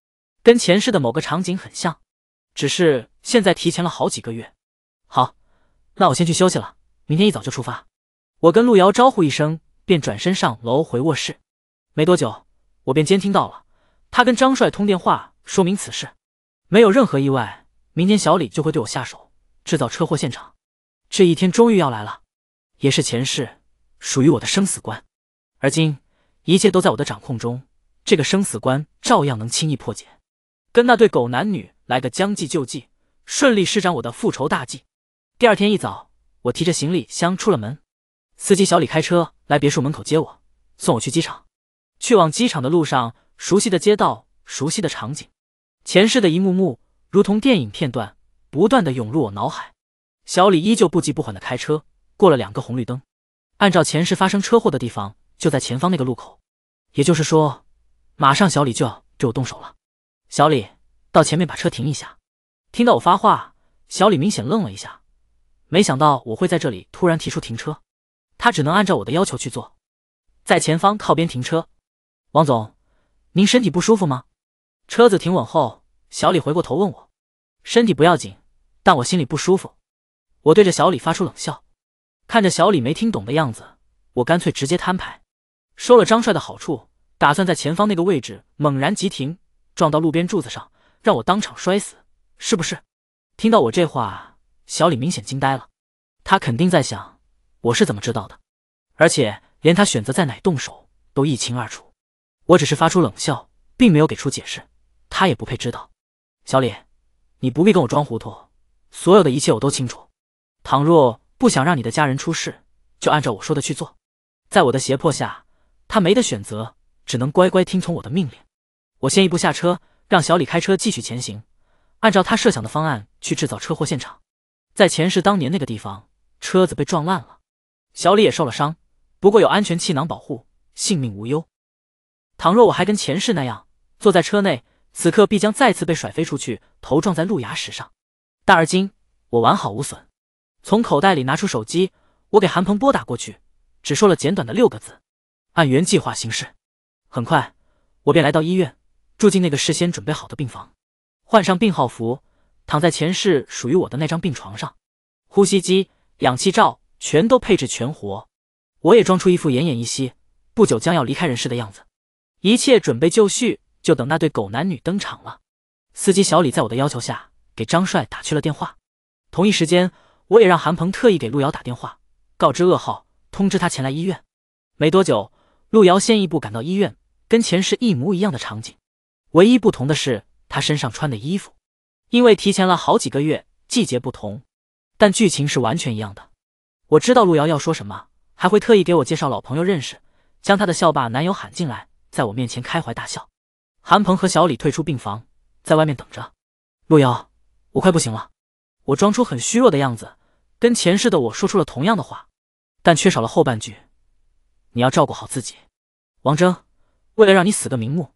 跟前世的某个场景很像，只是现在提前了好几个月。好，那我先去休息了。明天一早就出发，我跟陆瑶招呼一声，便转身上楼回卧室。没多久，我便监听到了他跟张帅通电话，说明此事没有任何意外。明天小李就会对我下手，制造车祸现场。这一天终于要来了，也是前世属于我的生死关。而今一切都在我的掌控中，这个生死关照样能轻易破解。跟那对狗男女来个将计就计，顺利施展我的复仇大计。第二天一早。我提着行李箱出了门，司机小李开车来别墅门口接我，送我去机场。去往机场的路上，熟悉的街道，熟悉的场景，前世的一幕幕如同电影片段，不断的涌入我脑海。小李依旧不急不缓的开车，过了两个红绿灯，按照前世发生车祸的地方，就在前方那个路口，也就是说，马上小李就要对我动手了。小李，到前面把车停一下。听到我发话，小李明显愣了一下。没想到我会在这里突然提出停车，他只能按照我的要求去做，在前方靠边停车。王总，您身体不舒服吗？车子停稳后，小李回过头问我：“身体不要紧，但我心里不舒服。”我对着小李发出冷笑，看着小李没听懂的样子，我干脆直接摊牌，收了张帅的好处，打算在前方那个位置猛然急停，撞到路边柱子上，让我当场摔死，是不是？听到我这话。小李明显惊呆了，他肯定在想我是怎么知道的，而且连他选择在哪动手都一清二楚。我只是发出冷笑，并没有给出解释，他也不配知道。小李，你不必跟我装糊涂，所有的一切我都清楚。倘若不想让你的家人出事，就按照我说的去做。在我的胁迫下，他没得选择，只能乖乖听从我的命令。我先一步下车，让小李开车继续前行，按照他设想的方案去制造车祸现场。在前世当年那个地方，车子被撞烂了，小李也受了伤，不过有安全气囊保护，性命无忧。倘若我还跟前世那样坐在车内，此刻必将再次被甩飞出去，头撞在路牙石上。但而今我完好无损。从口袋里拿出手机，我给韩鹏拨打过去，只说了简短的六个字：按原计划行事。很快，我便来到医院，住进那个事先准备好的病房，换上病号服。躺在前世属于我的那张病床上，呼吸机、氧气罩全都配置全活，我也装出一副奄奄一息、不久将要离开人世的样子，一切准备就绪，就等那对狗男女登场了。司机小李在我的要求下给张帅打去了电话，同一时间，我也让韩鹏特意给陆瑶打电话，告知噩耗，通知他前来医院。没多久，陆瑶先一步赶到医院，跟前世一模一样的场景，唯一不同的是她身上穿的衣服。因为提前了好几个月，季节不同，但剧情是完全一样的。我知道陆瑶要说什么，还会特意给我介绍老朋友认识，将她的校霸男友喊进来，在我面前开怀大笑。韩鹏和小李退出病房，在外面等着。陆瑶，我快不行了。我装出很虚弱的样子，跟前世的我说出了同样的话，但缺少了后半句：“你要照顾好自己。”王峥，为了让你死个瞑目，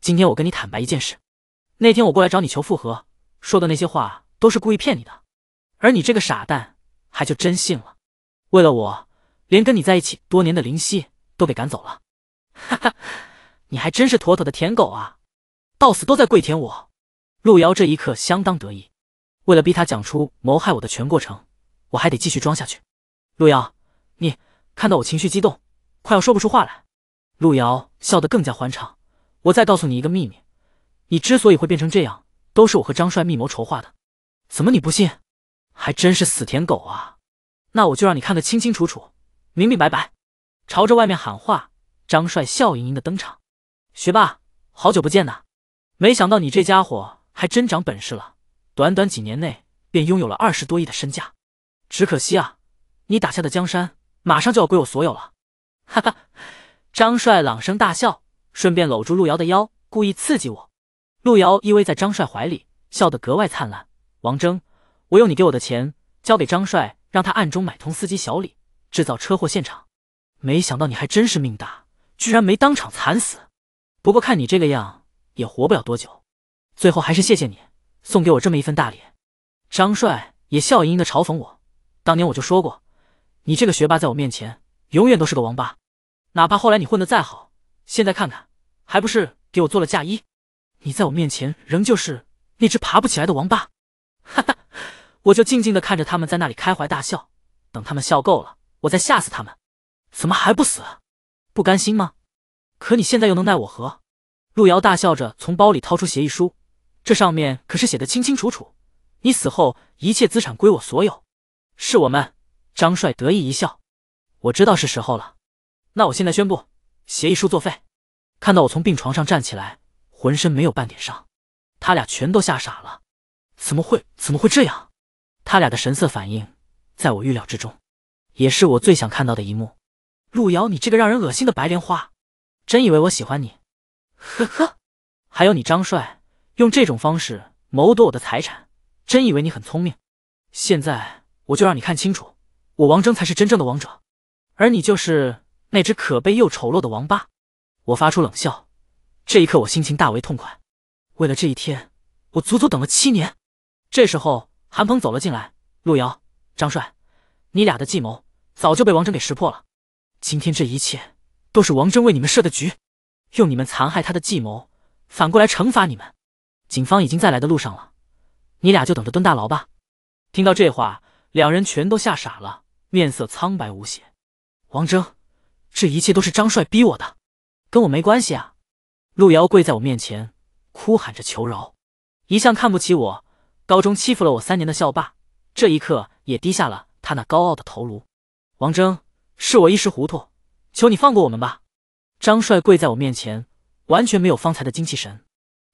今天我跟你坦白一件事：那天我过来找你求复合。说的那些话都是故意骗你的，而你这个傻蛋还就真信了。为了我，连跟你在一起多年的林夕都给赶走了，哈哈，你还真是妥妥的舔狗啊，到死都在跪舔我。陆瑶这一刻相当得意，为了逼他讲出谋害我的全过程，我还得继续装下去。陆瑶，你看到我情绪激动，快要说不出话来。陆瑶笑得更加欢畅。我再告诉你一个秘密，你之所以会变成这样。都是我和张帅密谋筹划的，怎么你不信？还真是死舔狗啊！那我就让你看得清清楚楚，明明白白。朝着外面喊话，张帅笑盈盈的登场。学霸，好久不见呐！没想到你这家伙还真长本事了，短短几年内便拥有了二十多亿的身价。只可惜啊，你打下的江山马上就要归我所有了。哈哈！张帅朗声大笑，顺便搂住路遥的腰，故意刺激我。陆瑶依偎在张帅怀里，笑得格外灿烂。王铮，我用你给我的钱交给张帅，让他暗中买通司机小李，制造车祸现场。没想到你还真是命大，居然没当场惨死。不过看你这个样，也活不了多久。最后还是谢谢你送给我这么一份大礼。张帅也笑盈盈的嘲讽我：“当年我就说过，你这个学霸在我面前永远都是个王八。哪怕后来你混得再好，现在看看，还不是给我做了嫁衣？”你在我面前仍旧是那只爬不起来的王八，哈哈！我就静静的看着他们在那里开怀大笑，等他们笑够了，我再吓死他们。怎么还不死？不甘心吗？可你现在又能奈我何？陆瑶大笑着从包里掏出协议书，这上面可是写的清清楚楚，你死后一切资产归我所有。是我们，张帅得意一笑。我知道是时候了，那我现在宣布协议书作废。看到我从病床上站起来。浑身没有半点伤，他俩全都吓傻了。怎么会？怎么会这样？他俩的神色反应在我预料之中，也是我最想看到的一幕。路遥，你这个让人恶心的白莲花，真以为我喜欢你？呵呵。还有你张帅，用这种方式谋夺我的财产，真以为你很聪明？现在我就让你看清楚，我王峥才是真正的王者，而你就是那只可悲又丑陋的王八。我发出冷笑。这一刻，我心情大为痛快。为了这一天，我足足等了七年。这时候，韩鹏走了进来。陆遥，张帅，你俩的计谋早就被王峥给识破了。今天这一切都是王峥为你们设的局，用你们残害他的计谋反过来惩罚你们。警方已经在来的路上了，你俩就等着蹲大牢吧。听到这话，两人全都吓傻了，面色苍白无血。王峥，这一切都是张帅逼我的，跟我没关系啊。陆遥跪在我面前，哭喊着求饶。一向看不起我，高中欺负了我三年的校霸，这一刻也低下了他那高傲的头颅。王峥，是我一时糊涂，求你放过我们吧。张帅跪在我面前，完全没有方才的精气神。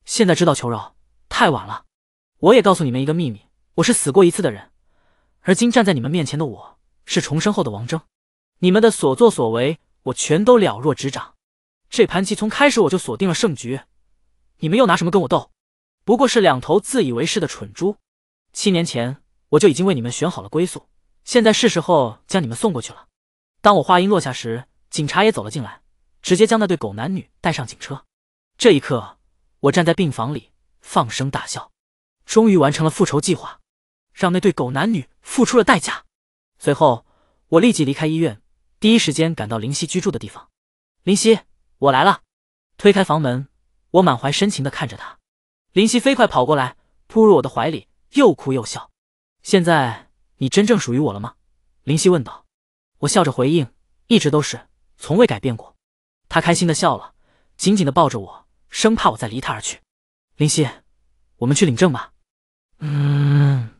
现在知道求饶太晚了。我也告诉你们一个秘密，我是死过一次的人，而今站在你们面前的我是重生后的王峥。你们的所作所为，我全都了若指掌。这盘棋从开始我就锁定了胜局，你们又拿什么跟我斗？不过是两头自以为是的蠢猪。七年前我就已经为你们选好了归宿，现在是时候将你们送过去了。当我话音落下时，警察也走了进来，直接将那对狗男女带上警车。这一刻，我站在病房里放声大笑，终于完成了复仇计划，让那对狗男女付出了代价。随后，我立即离开医院，第一时间赶到林夕居住的地方，林夕。我来了，推开房门，我满怀深情的看着他。林夕飞快跑过来，扑入我的怀里，又哭又笑。现在你真正属于我了吗？林夕问道。我笑着回应：“一直都是，从未改变过。”他开心的笑了，紧紧的抱着我，生怕我再离他而去。林夕，我们去领证吧。嗯。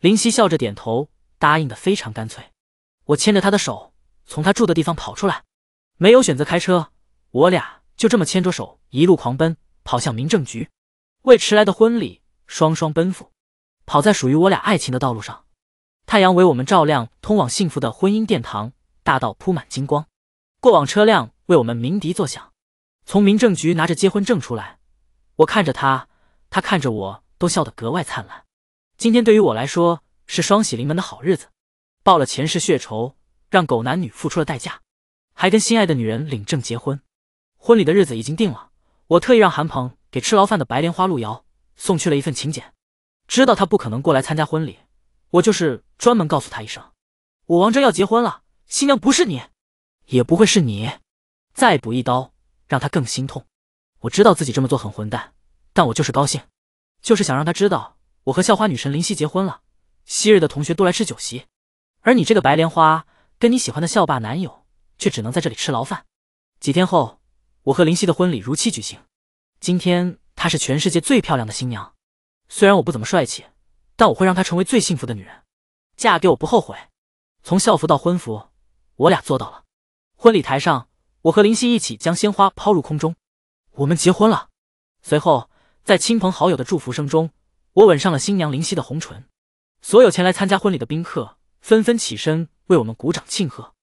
林夕笑着点头，答应的非常干脆。我牵着他的手，从他住的地方跑出来，没有选择开车。我俩就这么牵着手一路狂奔，跑向民政局，为迟来的婚礼双双奔赴，跑在属于我俩爱情的道路上。太阳为我们照亮通往幸福的婚姻殿堂，大道铺满金光，过往车辆为我们鸣笛作响。从民政局拿着结婚证出来，我看着他，他看着我，都笑得格外灿烂。今天对于我来说是双喜临门的好日子，报了前世血仇，让狗男女付出了代价，还跟心爱的女人领证结婚。婚礼的日子已经定了，我特意让韩鹏给吃牢饭的白莲花路遥送去了一份请柬。知道他不可能过来参加婚礼，我就是专门告诉他一声，我王峥要结婚了，新娘不是你，也不会是你。再补一刀，让他更心痛。我知道自己这么做很混蛋，但我就是高兴，就是想让他知道我和校花女神林夕结婚了。昔日的同学都来吃酒席，而你这个白莲花，跟你喜欢的校霸男友却只能在这里吃牢饭。几天后。我和林夕的婚礼如期举行，今天她是全世界最漂亮的新娘。虽然我不怎么帅气，但我会让她成为最幸福的女人。嫁给我不后悔。从校服到婚服，我俩做到了。婚礼台上，我和林夕一起将鲜花抛入空中，我们结婚了。随后，在亲朋好友的祝福声中，我吻上了新娘林夕的红唇。所有前来参加婚礼的宾客纷纷起身为我们鼓掌庆贺。